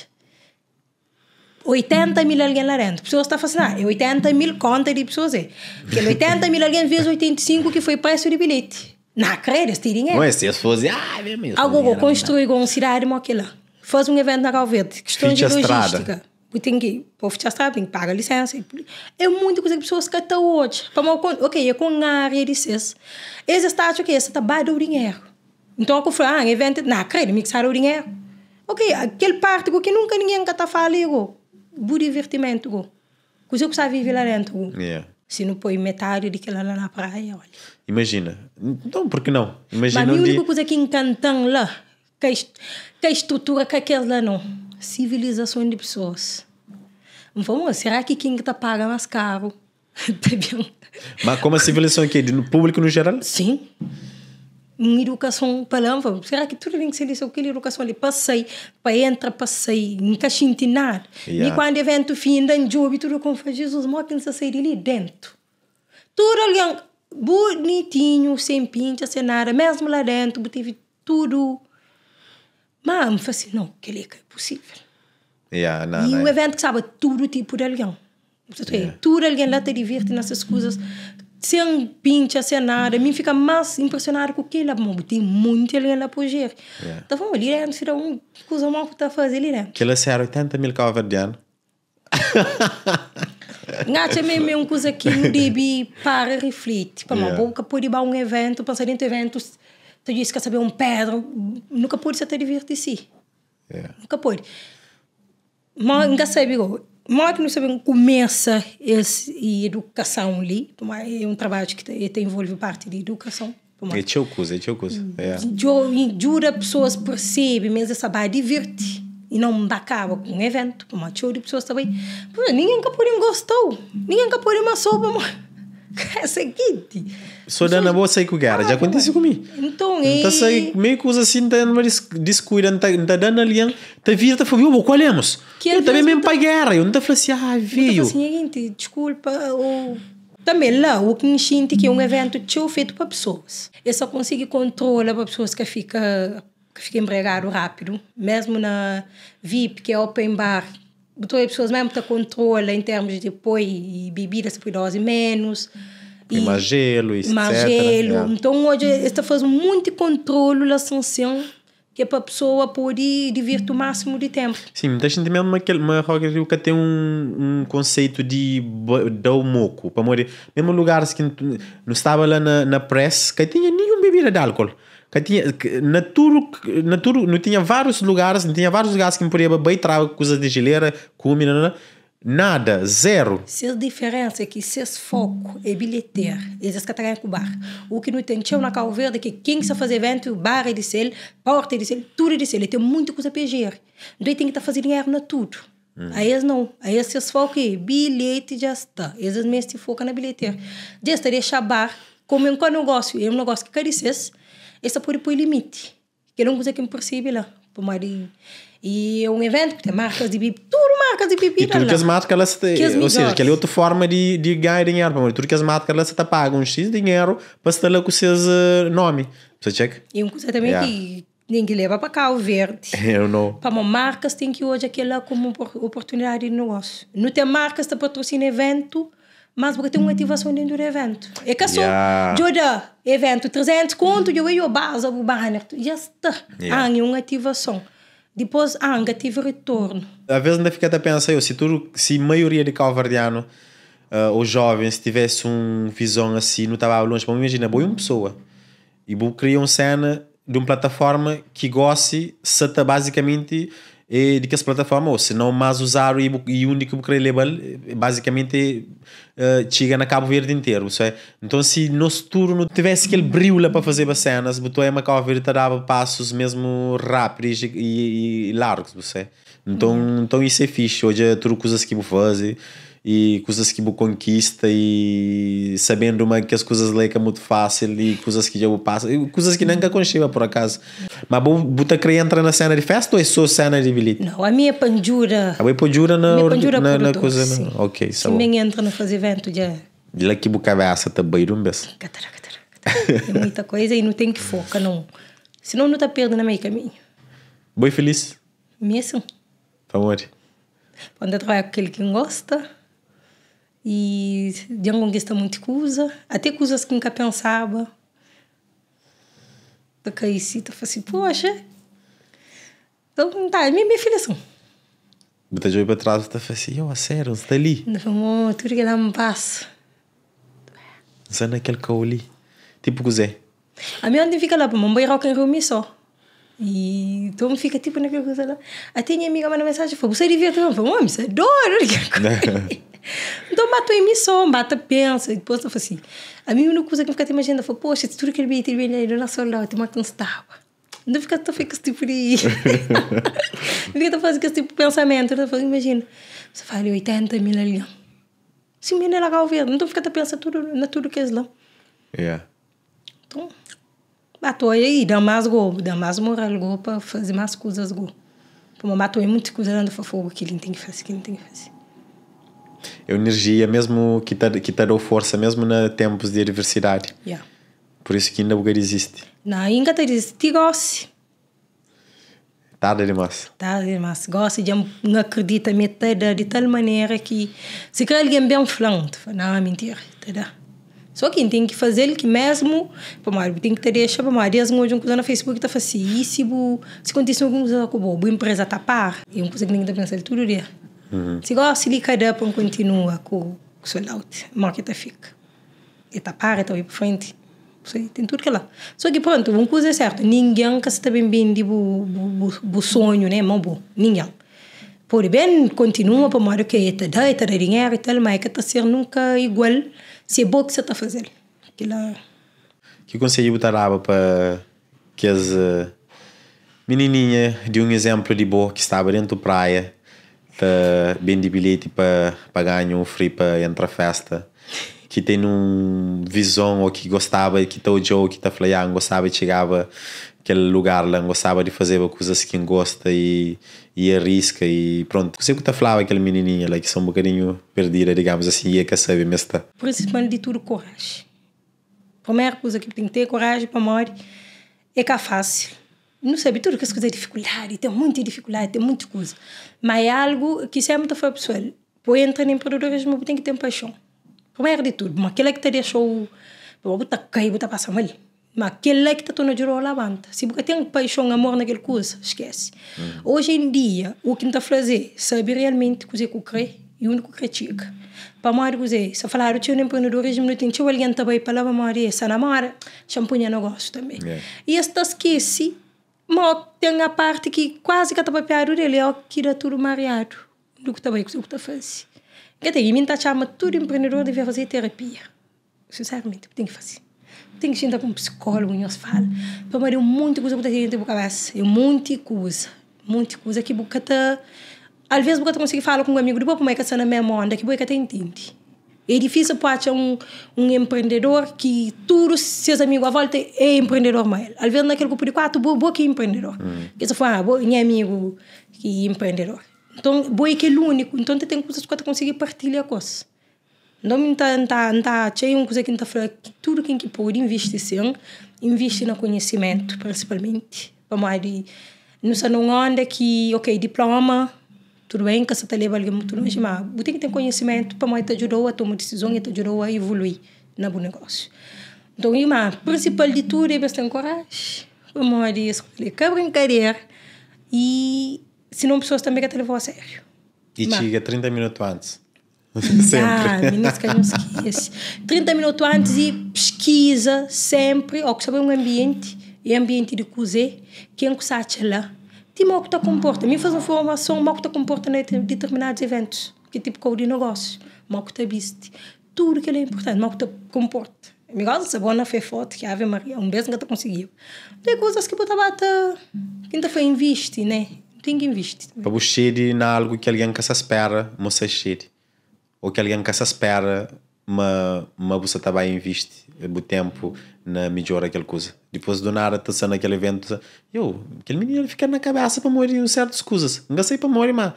80 mil alguém lá dentro. Pessoas estão fazendo, É 80 mil conta de pessoas. É. Porque 80 mil alguém vezes 85 que foi preço de bilhete. Não acredito, tem dinheiro. Não é as pessoas. ah, meu Deus. Algo é construir uma cidade, uma lá faz um evento na Galvete, questões Ficha de logística. Estrada. Eu tenho que ir para o Fichastrada, que pagar a licença. É muita coisa que pessoas que estão hoje. Para mal ok, é com a área de licença. Esse estágio que é, você trabalha dinheiro. Então, eu falei, ah, evento, não, creio, mixar o dinheiro. Ok, aquele parte que nunca ninguém está falando, o divertimento, o que você vive lá dentro. Yeah. Se não põe metade daquela lá na praia, olha. Imagina. Então, por que não? Imagina Mas a única coisa que encantam lá que, que estrutura que aquela lá não. Civilização de pessoas. Vamos, será que quem está pagando mais caro? Tá Mas como a civilização aqui, é é? no público no geral? Sim. Uma educação palavra. Será que tudo tem que ser isso? Aquela é educação ali, passei, para entrar, passei, nunca chintinar. Yeah. E quando evento fim, dan tudo como faz Jesus, morre se sair ali dentro. Tudo ali, bonitinho, sem pinta, sem nada, mesmo lá dentro, teve tudo mas me fascinou, ele é possível. Yeah, e o evento que estava tudo tipo de alguém. Portanto, yeah. é, tudo alguém lá te diverte nessas coisas. Sem pincha, sem nada. A mim fica mais impressionado com aquilo. Mas tem muito alguém lá para gerir. Então vamos ali, não será uma coisa mal que está a fazer ali, né? Que ela será 80 mil calverdianos. Ngacha mesmo é uma coisa que não deve para refletir. para yeah. boca pode ir para um evento, passar dentro de eventos. Tu disse que saber um pedro, nunca pôde se te divertir. Yeah. É. Nunca pôde Mas nunca sabe, é mas não sabemos começa esse educação ali, é um trabalho que te, envolve parte de educação. É teu coisa, é teu coisa. É. Jura pessoas percebem, mas essa vai divertir e não bacava com um evento, uma teoria de pessoas também. ninguém nunca pôde gostou, ninguém que por soube, mas É o seguinte. Só dando então, a boa sair com o cara, já aconteceu comigo. Então tá e assim, Tá sai, meio coisa assim, tá numa descuida, não tá, dando ali, tá vira, tá falando, qual é, moço? eu também mesmo tá- para guerra, eu não tá falando assim, ah, tá viu. Assim, eu seguinte, desculpa, ou. Também lá, o que enchente que é um evento teu feito para pessoas. Eu só consigo controlar para pessoas que ficam que fica empregado rápido, mesmo na VIP, que é open bar, botou as pessoas mesmo para controle em termos de pôr e bebida dose menos. E mais etc. Magelo. É. Então, hoje, está fazendo muito controle da sanção que é para a pessoa poder divertir o máximo de tempo. Sim, muita gente mesmo naquele, uma roca que tem um, um conceito de dar o moco, para morrer. Mesmo lugares que não estava lá na, na press, que tinha nenhum bebida de álcool que tinha que, na Turo, na Turo não tinha vários lugares, não tinha vários lugares que me podia beber trago coisas de geleira, cume, nada, zero. Se a diferença é que se foco é bilheteiro, eles que trabalham com bar. O que não tem tchau na Cal Verde que quem se faz evento, bar é de sel, porta é de sel, tudo é de sel, tem muita coisa para gerir. Então tem que estar tá fazendo dinheiro na tudo. Hum. Aí eles não. Aí eles se focam em é bilhete já está. Eles mesmo se focam na bilheteira. Já está deixar bar, como é um negócio, é um negócio que carece essa pode pôr limite. É que é uma coisa que é impossível para lá. E é um evento que tem marcas de bebida, tudo marcas de bebida. E tudo lá. que as marcas elas têm. Ou seja, que é outra forma de, de ganhar dinheiro. Para tudo que as marcas elas te pagam um X dinheiro para estar lá com seus seu eh, nome. Você checa? E uma coisa é também yeah. que tem que levar para cá o verde. Eu não. Para uma marcas tem que hoje aquela como oportunidade de negócio. Não tem marcas que patrocina evento mas porque tem uma ativação hum. dentro do evento. É que sou, yeah. Joda, evento 300 conto, eu ia base, o banner, já está. Há uma ativação. Depois, há um ativo retorno. Às vezes ainda fica até eu se, tu, se a maioria de calvardiano uh, ou jovens tivesse um visão assim, não estava longe, mas imagina, boi uma pessoa e vou criar uma cena de uma plataforma que goste, sata basicamente e de que as plataformas, se não mais usar o e-book único book label, eh, basicamente uh, chega na Cabo Verde inteiro. Isso é, então, se nosso turno tivesse aquele brilho lá para fazer as cenas, botou a Cabo Verde dava passos mesmo rápidos e, e, e largos. Você. É. Então, uhum. então, isso é fixe. Hoje, é tudo coisas que eu fazer e coisas que eu conquista e sabendo uma que as coisas é, é muito fácil e coisas que eu passo e coisas que nunca concheva por acaso mas bom buta queria entrar na cena de festa ou é só cena de bilhete não a minha panjura a ah, minha panjura na minha panjura na, na coisa sim. na, ok se nem entra na fazer evento já lá que buca essa também não bes catara catara é muita coisa e não tem que focar não senão não está perdendo meio caminho boi feliz mesmo amor quando eu trabalho com aquele que gosta e de uma conquista muito cusa, até coisas que nunca pensava. Da caicita, falei assim, poxa. Então, tá, é minha, minha filha são. Botas para trás, tá assim, eu, a sério, está ali. Não, amor, tu que dá um passo. Zé naquele que eu li. Tipo o Zé. A minha onde fica lá, para mamãe rock em Rumi só. E todo então mundo fica tipo naquela coisa lá. Até minha amiga manda mensagem, falou, você devia ter um, homem, você adora. É Então mato a emissão, mata, pensa. E depois eu falo assim: a mim não coisa que eu fica imaginando, eu falo, poxa, se tu quer me ter bem, eu não sou lá, eu te mato, não estava. Não fica tão fica esse tipo de. fica tão fazendo esse tipo de pensamento, eu falo, imagina, você fala 80 mil ali. Se me negar é ao ver, então fica a pensar tudo, na tudo que é lá. Yeah. Então, matou aí, dá mais gol, dá mais moral gol para fazer mais coisas gol. Para matou muita coisa, não foi fogo que ele tem que fazer, que ele tem que fazer energia, mesmo que ter que tarou força, mesmo na tempos de adversidade. Yeah. Por isso que ainda o lugar existe. Não, ainda existe, gosto. Tarde tá, demais. Tarde tá, demais. Gosto de não acredita metada de tal maneira que se quer alguém bem falando, não é mentira, tá? Só quem tem que fazer que mesmo, para tem que ter deixa para Maria as coisas que no Facebook está facíssimo. Se acontecer alguma coisa com bobo, a empresa tá par, e um coisa que nem tá pensando tudo dia. Siguro sili kada pang continua com o seu laut. Market fica. E tapar, e tá para frente. Tem tudo que lá. Só que pronto, uma coisa é certa. Ninguém que está bem bem de bu, bu, bu sonho, né? Mão bom. Ninguém. Por bem, continua para mais que te dá, te dá dinheiro e tal, mas que está ser nunca igual se é bom que você está fazendo. Aquela... Que conselho botarava para que as menininha de um exemplo de boa que estava dentro da praia bem de bilhete para, para ganhar um free para entrar festa que tem um visão ou que gostava que tá o Joe que tá falando ah, gostava de chegava aquele lugar lá gostava de fazer coisas que gosta e e arrisca e pronto você que tá falava aquele menininho lá que são um bocadinho perdida digamos assim e é que sabe mesmo tá principalmente de tudo coragem primeira coisa que tem que ter é coragem para morrer é que é fácil não sei, tudo que as coisas é dificuldade, tem muita dificuldade, tem muita coisa. Mas é algo que sempre é foi pessoal. Para entrar em empreendedorismo, tem que ter paixão. Primeiro é de tudo, mas aquele que te deixou, vou botar tá cair, botar tá passar mal Mas aquele que está no giro levanta. Se você tem paixão, amor naquele coisa, esquece. Hum. Hoje em dia, o que está a fazer, sabe realmente o que você creio e o que critica. Para mais dizer, se falar de um empreendedorismo, não tem alguém também tá para lá, para Maria, se namora, champanhe não gosto também. Yeah. É. E esta esquece mas tem a parte que quase que estava piado dele, é o que dá tudo mareado. Do que também que está fazendo. Que tem, mim está chama todo empreendedor deve fazer terapia. Sinceramente, tem que fazer. Tem que sentar com um psicólogo, e nós fala. Para mim, muita coisa que está dentro da cabeça. É muita coisa. Muita coisa que você está... Às vezes, você consegue falar com um amigo, depois, como é que está na minha onda, que você entendendo. É difícil para um, um empreendedor que todos seus amigos à volta é empreendedor mais. Às vezes naquele grupo de quatro, boa, boa que é empreendedor. Hum. Que se fala, ah, boa, minha é amigo que é empreendedor. Então, boa é que é único. Então, tem coisas que conseguir partilhar coisas. Não me está está tá, cheio tá, tá, uma coisa que está falando que tudo quem que pode investir sim, investe no conhecimento, principalmente. Vamos aí, não sei não é que, ok, diploma, tudo bem que essa está alguém muito longe mas você tem que ter conhecimento para mãe te ajudou a tomar decisão e te ajudou a evoluir na bom negócio então o principal de tudo é bastante coragem uma de escolher a brincadeira e se não pessoas também que te levou a sério e mas, chega 30 minutos antes sempre. Ah, que não esquece. 30 minutos antes e pesquisa sempre, ou que sabe um ambiente, e ambiente de cozer, quem que sabe lá. Ti tipo o que te comporta. Me faz uma formação, o que te comporta em determinados eventos. Que é tipo cor de negócios. Mal que te viste. Tudo que é importante. o que te comporta. Me gosta de boa foi foto que a Ave Maria. Um beijo que te conseguiu. Tem coisas que botava bata. Ainda foi investe, né? Tem que investir. Para você na algo que alguém que se espera, você chegue. Ou que alguém que se espera, mas você também tá investe o tempo na melhor aquela coisa. Depois do nada, tá sendo aquele evento, eu, aquele menino ele fica na cabeça para morrer em certas coisas. Não sei para morrer, mas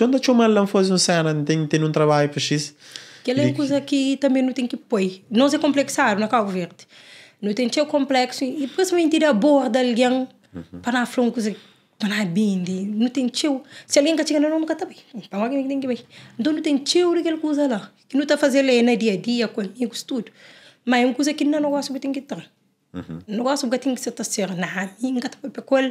onde a mal não faz um cena, tem, tem um trabalho para X. Aquela é coisa que também não tem que pôr. Não se complexar na Cabo Verde. Não tem que complexo e depois mentira boa de alguém uhum. para na falar uma coisa para na bindi. Não tem tio. Se alguém que chegar não nunca tá bem. Para então, alguém que tem que bem. Então não tem tio daquela coisa lá. Que não está fazendo no dia a dia com amigos, tudo mas eu kusa kinna no wasu bitin kitta no não gatin kisa ta sera na mi ngat pa pa kol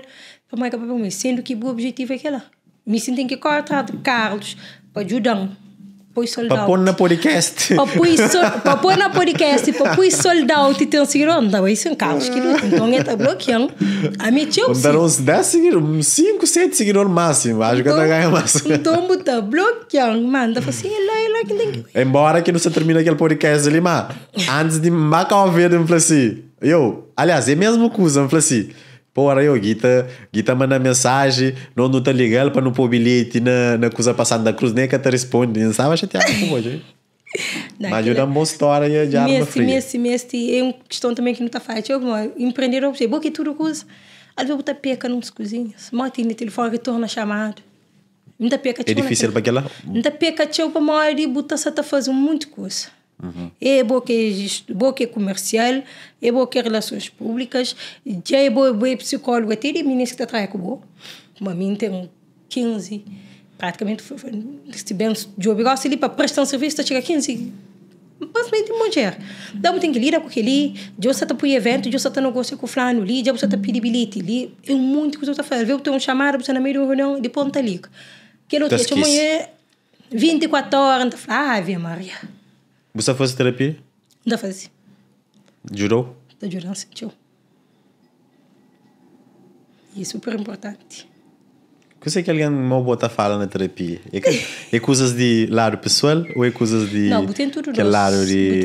pa ma ka pa mi sendu ki bu objectif e kala mi sindin ki carlos pa judang pôr sold out. Para pôr na podcast. Para pôr na podcast, para pôr sold out e tem seguir onda, vai ser um caos que não então é tá bloqueando. A minha tia opção. Então uns 10 seguidores, 5, 7 seguidores máximo, acho que tá ganha mais. Então botar bloqueando, manda assim, lá lá que tem Embora que não se termine aquele podcast ali, mas antes de macar o dedo, eu falei assim, eu, aliás, é mesmo coisa, eu falei assim, Porra, eu, Guita, Guita manda mensagem, não, não tá ligando para não pôr bilhete na, na coisa passada da cruz, nem que te responde, não te chateado com hoje. Não, Mas ajuda uma boa história de a diálogo fria. Mesmo, mesmo, é uma questão também que não está fácil. Empreender é um que tudo coisa. Às vezes, eu peca nos cozinhos cozinha. no telefone, retorna chamado. Não tá peca É difícil para aquela? Não tá peca, tchau, para a e botar você está fazendo muito coisa. Uhum. É bom que gest... bom que é comercial, é bom que é relações públicas, já é bom, é é psicólogo, até de é meninas que trabalham com bom. Mas mim tem 15, praticamente, se bem de obrigado, se ele para prestar um serviço, chega a 15 basicamente mulher. Então, tem que lidar com aquele, já você está para o evento, já você está negociando com o fulano ali, de você está pedir bilhete ali, é muito que você está fazendo. Eu tenho um chamado, você na meio de uma reunião, de ponta ali. Que não tem, tá- amanhã, 24 horas, Flávia Maria você faz terapia? Assim. Já fazia. Jurou? Da jurança, tio. E é super importante. Eu sei que alguém mal bota fala na terapia. É, é coisas de lado pessoal ou é coisas de. Não, botem tudo Que é lado de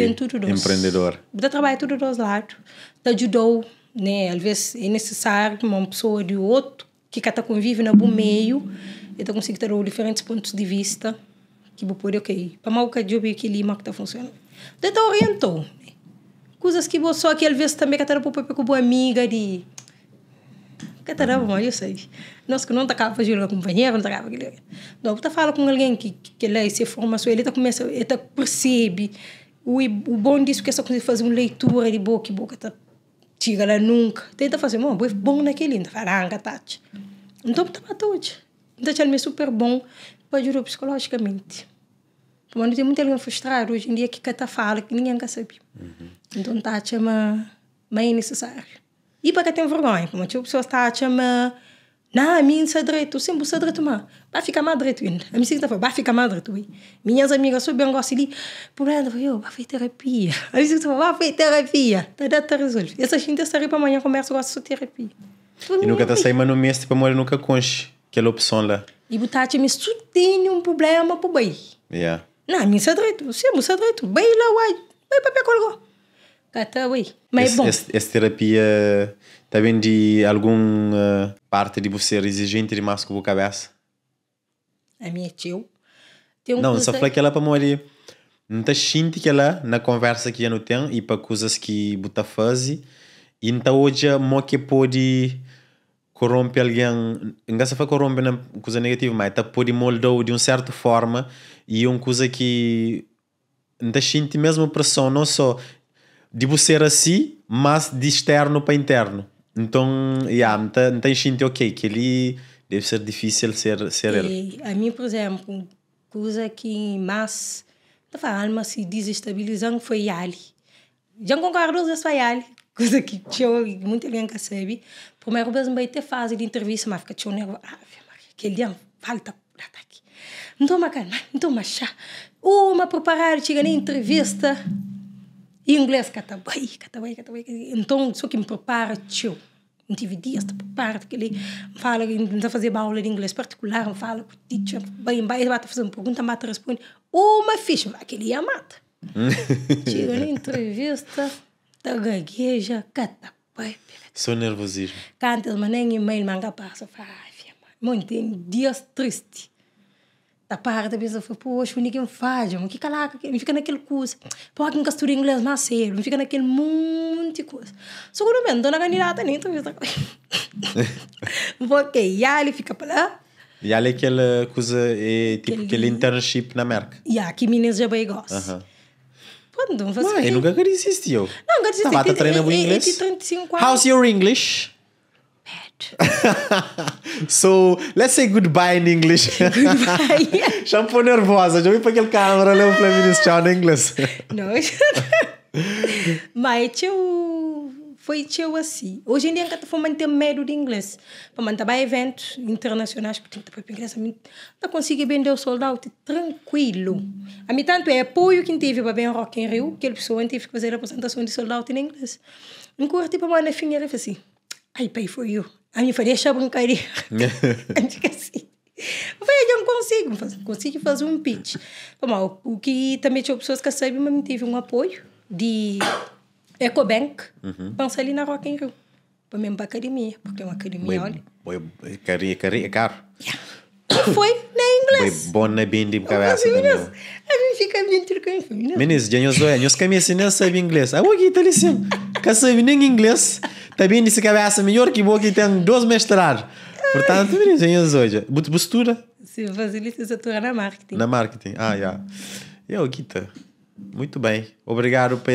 empreendedor. Bota trabalho tudo dos lados. Te ajudou, né? Às vezes é necessário uma pessoa de outro que cada convive no bom meio. Então consigo ter diferentes pontos de vista kibupuri ok pamauka jobi kilima que tá funcionando então orientou coisas que você só que ele vê também que para pouco com boa amiga de que era bom eu sei nós que não tá capaz de companheiro não tá capa não tá fala com alguém que que ele se formação ele tá começa ele tá percebe o, o bom disso que é só quando fazer uma leitura de boca e boca tá tira lá nunca tenta fazer bom bom naquele ainda faranga tati então tá para tudo então ele é super bom para ajudar psicologicamente. Mas tem muita gente frustrada hoje em dia que cata tá fala que ninguém quer saber. Uhum. Então tá chama mas necessário. E para que tem vergonha, como tipo pessoas tá chama não, a mim é direito, sempre é direito, mas vai ficar mais direito ainda. A minha segunda tá vai ficar mais direito. Hein? Minhas amigas souberam gosto ali, por ela, eu, vai fazer terapia. A minha segunda tá vai fazer terapia. Tá dando tá resolvido. Essa gente está para amanhã, começa a gostar de terapia. E nunca está saindo, mas no mês, tipo, a mulher nunca conche aquela opção lá e botar-te me su um problema para bai. Yeah. não mi sa dretu, você mu sa dretu. Bai la wai, bai colgo. Gata, ui. Mas esse, bom. Essa, terapia está vendo de alguma parte de você exigente de com a cabeça? A minha tio. Um não, só falei que ela para morrer. Não está sentindo que ela, na conversa que já não tem, e para coisas que botar faz, e então hoje a que pode corrompe alguém, não se corrompe na coisa negativa, mas é tá pode moldou de uma certa forma e uma coisa que da sente mesmo pressão não só de você assim, mas de externo para interno. Então, yeah, não tá, tem sentido, ok que ele deve ser difícil ser ser e ele. A mim, por exemplo, coisa que mais a alma se desestabilizando foi ali. Já concordo com isso ali, coisa que muita gente que sabe, por mij Rubens ter te fase de entrevista, mas fica heb het ah, que dia falta por ataque. Não toma calma, não toma chá. Uma preparar, chega na entrevista. Em inglês, catabai, catabai, catabai. Então, só que me prepara, tio. Não tive dias para preparar, que ele fala, não fazer aula de inglês particular, fala com o teacher, vai vai fazer uma pergunta, mata, responde. Uma ficha, aquele ia mata. chega na entrevista, da tá gagueja, catabai. Sou nervosismo. Canta, mas nem e-mail manga passa. Muito dias triste. Da parte da pessoa, foi, poxa, o ninguém faz, que calaca, me fica naquele curso. Pô, que nunca estudei inglês mais cedo, me fica naquele monte de coisa. Seguramente, dona candidata nem tô vendo. Porque ele fica para lá. E ali é aquela coisa, é, tipo, aquele internship na Merck. E aqui que meninas já é bem Uh -huh quando? Você Mãe, nunca queria insistir. Não, agora insistir. Tá, mata, treina o é, é, é inglês. How's your English? so, let's say goodbye in English. Goodbye. Shampoo nervosa. Já vi para aquele câmera, leu para mim, tchau em inglês. Não. Mas, tchau foi eu assim. Hoje em dia, eu vou manter medo de inglês. Para manter eventos internacionais, porque tem que para inglês, não consigo vender o soldado tranquilo. A mim, tanto é apoio que tive para bem Rock in Rio, que a pessoa teve que fazer a apresentação de soldado em inglês. Enquanto, tipo, para mãe na fim, ele falou assim, I pay for you. A minha falei, deixa a brincadeira. Antes que assim. Veja, eu não consigo, consigo fazer um pitch. Mas, o que também tinha pessoas que sabem, mas me tive um apoio de Ecobank, uhum. vão ali na Rock in Rio. Para mesmo para a academia, porque é uma academia, bem, olha. Bem, carinha, carinha, caro. Yeah. Foi na inglês. Bem, bom na bindi, porque é assim. A mim fica bem tranquilo. Né? Menis, já não sou eu, não sei se não sabe inglês. Ah, o que está dizendo? Que sabe nem inglês. Também tá bem nesse cabeça é melhor que boa que tem dois mestrados. Portanto, menis, já não sou eu. Muito postura. Se facilita a na marketing. Na marketing, ah, já. Yeah. Eu, Guita. Muito bem. Obrigado por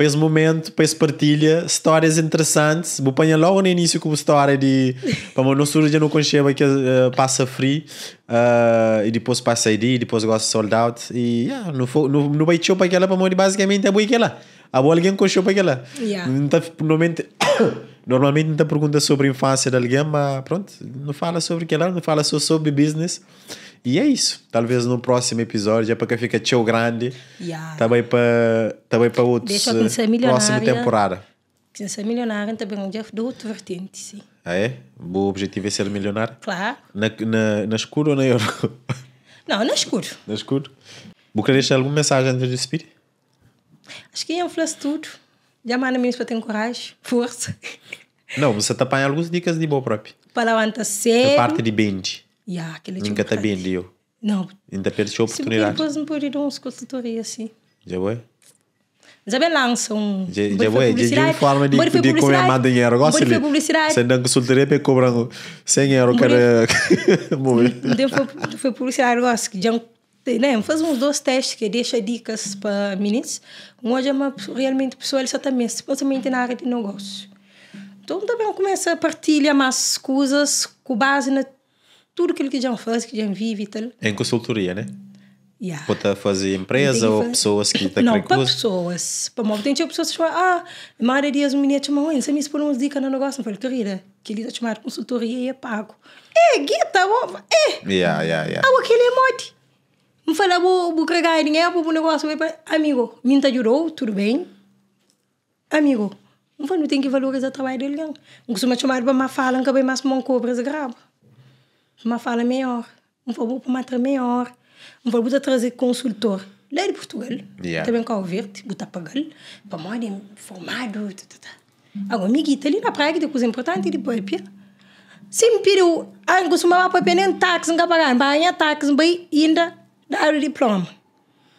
para esse momento, para partilha, histórias interessantes. Vou apanhar logo no início com uma história de. para não surge não concheba que uh, passa free uh, e depois passa ID, e depois gosta sold out. E yeah, não, foi, não, não para aquela, para mim, basicamente é boa aquela. Há alguém conchou para aquela. Yeah. Então, normalmente. Normalmente não pergunta sobre a infância de alguém, mas pronto, não fala sobre aquela, não fala só sobre business. E é isso. Talvez no próximo episódio, é para que fica show grande. Também para também para outros. Deixa eu eh, próxima temporada. Se ser milionário, também um dia do outro vertente, sim. Ah, é? O objetivo é ser milionário? Claro. Na, na, na escura ou na euro? Não, na escuro. Na escuro. Vou querer deixar alguma mensagem antes de despedir? Acho que influencia tudo. Já manda meninos para ter coragem, força. Não, você está apanhando algumas dicas de boa própria. Para levantar cedo. Da parte de bend. Yeah, aquele tipo Nunca tipo te Não. Ainda perdeu a oportunidade? depois me pediram uns consultorias, sim. Já foi? Já me lança um... Já, já foi? Já de forma de pedir como é mais dinheiro. Gosto de publicidade. Você não consultoria para cobrar 100 euros cada... Foi publicidade, gosto que já né? Faz uns dois testes que deixa dicas para meninos. Um hoje é uma, realmente pessoa também tá especialmente na área de negócio. Então também começa a partilhar mais coisas com base na tudo aquilo que já faz, que já vive e tal. Em consultoria, né? Yeah. Pode fazer empresa ou fazer... pessoas que estão tá Não, para pessoas. Para uma tem tipo pessoas que falam, ah, Mara Dias, menina, te chamou ele, você me expôs umas dicas no negócio. Eu falei, querida, que ele está chamar consultoria e é pago. É, guita, é. Yeah, yeah, yeah. Ah, aquele é morte. Não fala, vou, vou carregar dinheiro para o negócio. vou para Amigo, me ajudou, tudo bem. Amigo, não tem que valorizar o trabalho dele, não. Não costuma chamar para uma fala, não cabe mais mão cobras grava uma fala melhor, um favor para matar melhor, um favor vou trazer consultor. Lá de Portugal, yeah. também com o verde, botar pagal, para morrer formado. Tá, tá, tá. Agora, amiguita, ali na praia, que tem coisa é importante, de papia. Sempre eu, ango, se uma papia nem táxi, não pagar, banha táxi, bem, ainda dar o diploma.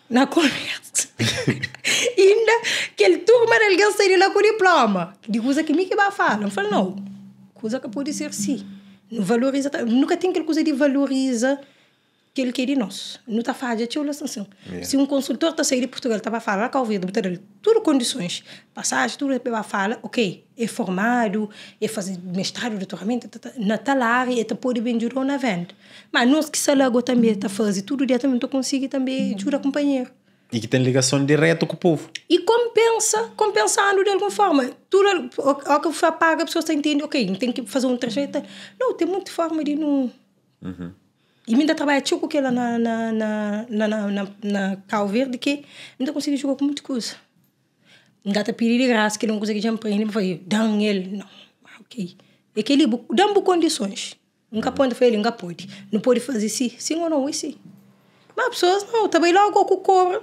Na conversa. ainda, que ele turma, ele ganha lá com o diploma. De coisa que me que vai falar. Eu falo, não, coisa que pode ser sim valoriza tá? nunca tem aquela coisa de valoriza que ele é quer de nós não está fazendo é tio lá sanção é. se um consultor está sair de Portugal estava tá falar com o ouvido botar tudo condições passagem tudo para fala ok é formado é fazer mestrado doutoramento tá, tá, tá na talar e está por vender ou na venda mas nós que se também está fazendo tudo diretamente consegue também ajudar uhum. companheiro e que tem ligação direta com o povo. E compensa, compensando de alguma forma. Tudo, a que foi paga, a pessoa está entendendo, ok, tem que fazer um transferência. Não, tem muita forma de não. Uhum. E ainda trabalha tipo que lá na, na, na, na, na, na Cal Verde, que ainda consegui jogar com muita coisa. Engata piri de graça, que não consegui jump ainda, mas falei, dão ele, não, ah, ok. E é que ele, condições. Nunca uhum. pode, foi ele, nunca pode. Não pode fazer sim, sim ou não, e sim. Mas as pessoas não, também logo com o cobra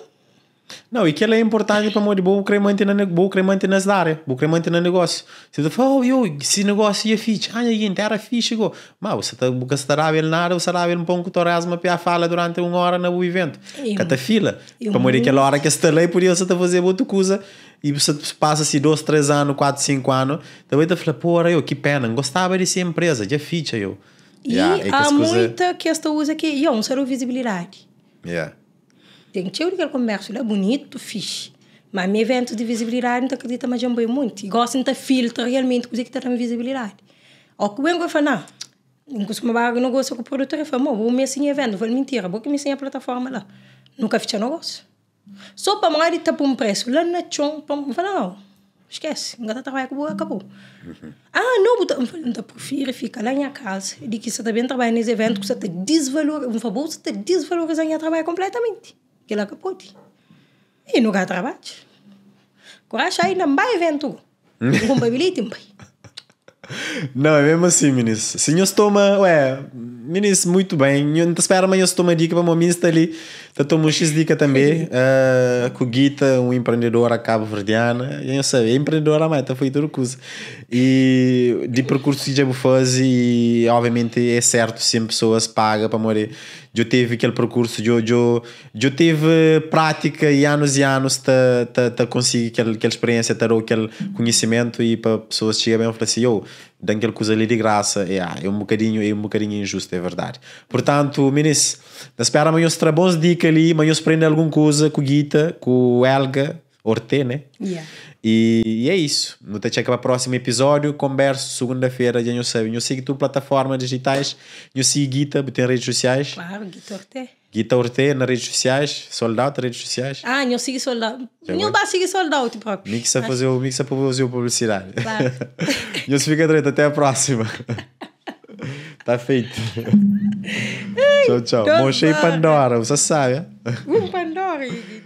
não, e que ela é importante para muito bom cremante na bom cremante nas área, bom cremante no negócio. Você tá falando, oh, eu, esse negócio ia é fixe, ah, aí inteira então fixe, go. Mas você tá gastará ele nada, você tá lá ele um pouco torasma para fala durante uma hora no evento. Cata fila. Para muito aquela hora que está lei por isso você tá fazendo outra coisa e você passa assim dois, três anos, quatro, cinco anos, também tá falando, pô, eu que pena, gostava dessa empresa, de é fixe eu. E yeah, é há coisa... muita questão usa que, eu, não será visibilidade. Yeah tem que ter aquele comércio é bonito, fixe. Mas meu evento de visibilidade não acredita mais bem muito. E gosto de filtrar realmente o que está na visibilidade. O que eu vou falar, não costumo não negócio com o produtor. ele falo, vou me ensinar assim evento. Vou mentira, vou que me ensinar assim a plataforma lá. Nunca fiz negócio. Só para mais de tapar um preço. Lá na tchon, para me falar, não. Esquece, não está trabalhando, acabou, acabou. Uhum. Ah, não, então prefiro ficar lá em casa. De que você também tá trabalha nesse evento, que você está desvalorizando. Você está desvalorizando o trabalho completamente que la capote e nunca ka coragem aí não vai vento. Com babilite, pai. Não, é mesmo assim, meninas. Senhores toma, ué, Minis, muito bem. Eu não espero amanhã se uma dica para uma minista ali. Então, tomo uma dica também. Uh, com Guita, um empreendedor a Cabo Verdeana. Eu sei, empreendedora, mas foi tudo coisa. E de percurso que eu fiz, e obviamente é certo, sempre pessoas pagam para morrer. Eu tive aquele percurso, eu, eu, eu tive prática e anos e anos para conseguir consigo aquela, experiência, ou aquele conhecimento e para pessoas chegar bem e falam assim: oh, dão aquele coisa ali de graça. Yeah, é, é um bocadinho, é um bocadinho injusto, é verdade. Portanto, meninos, na espera amanhã se bons dica ali, amanhã se prende alguma coisa com guita, com elga orte, né? Yeah. E, e é isso. não te para o próximo episódio. Converso segunda-feira. dia não sei. Eu sigo tu plataformas digitais. Eu sigo Guita, tem redes sociais. Claro, Guita Orte. Guita Orte nas redes sociais. Soldado, redes sociais. Ah, eu sigo soldado. Eu não sigo soldado, tipo. Mixa fazer o mixa para fazer publicidade. Claro. eu se fica direito. Até a próxima. tá feito. tchau, tchau. Mochei Pandora, você sabe. É? Um Pandora.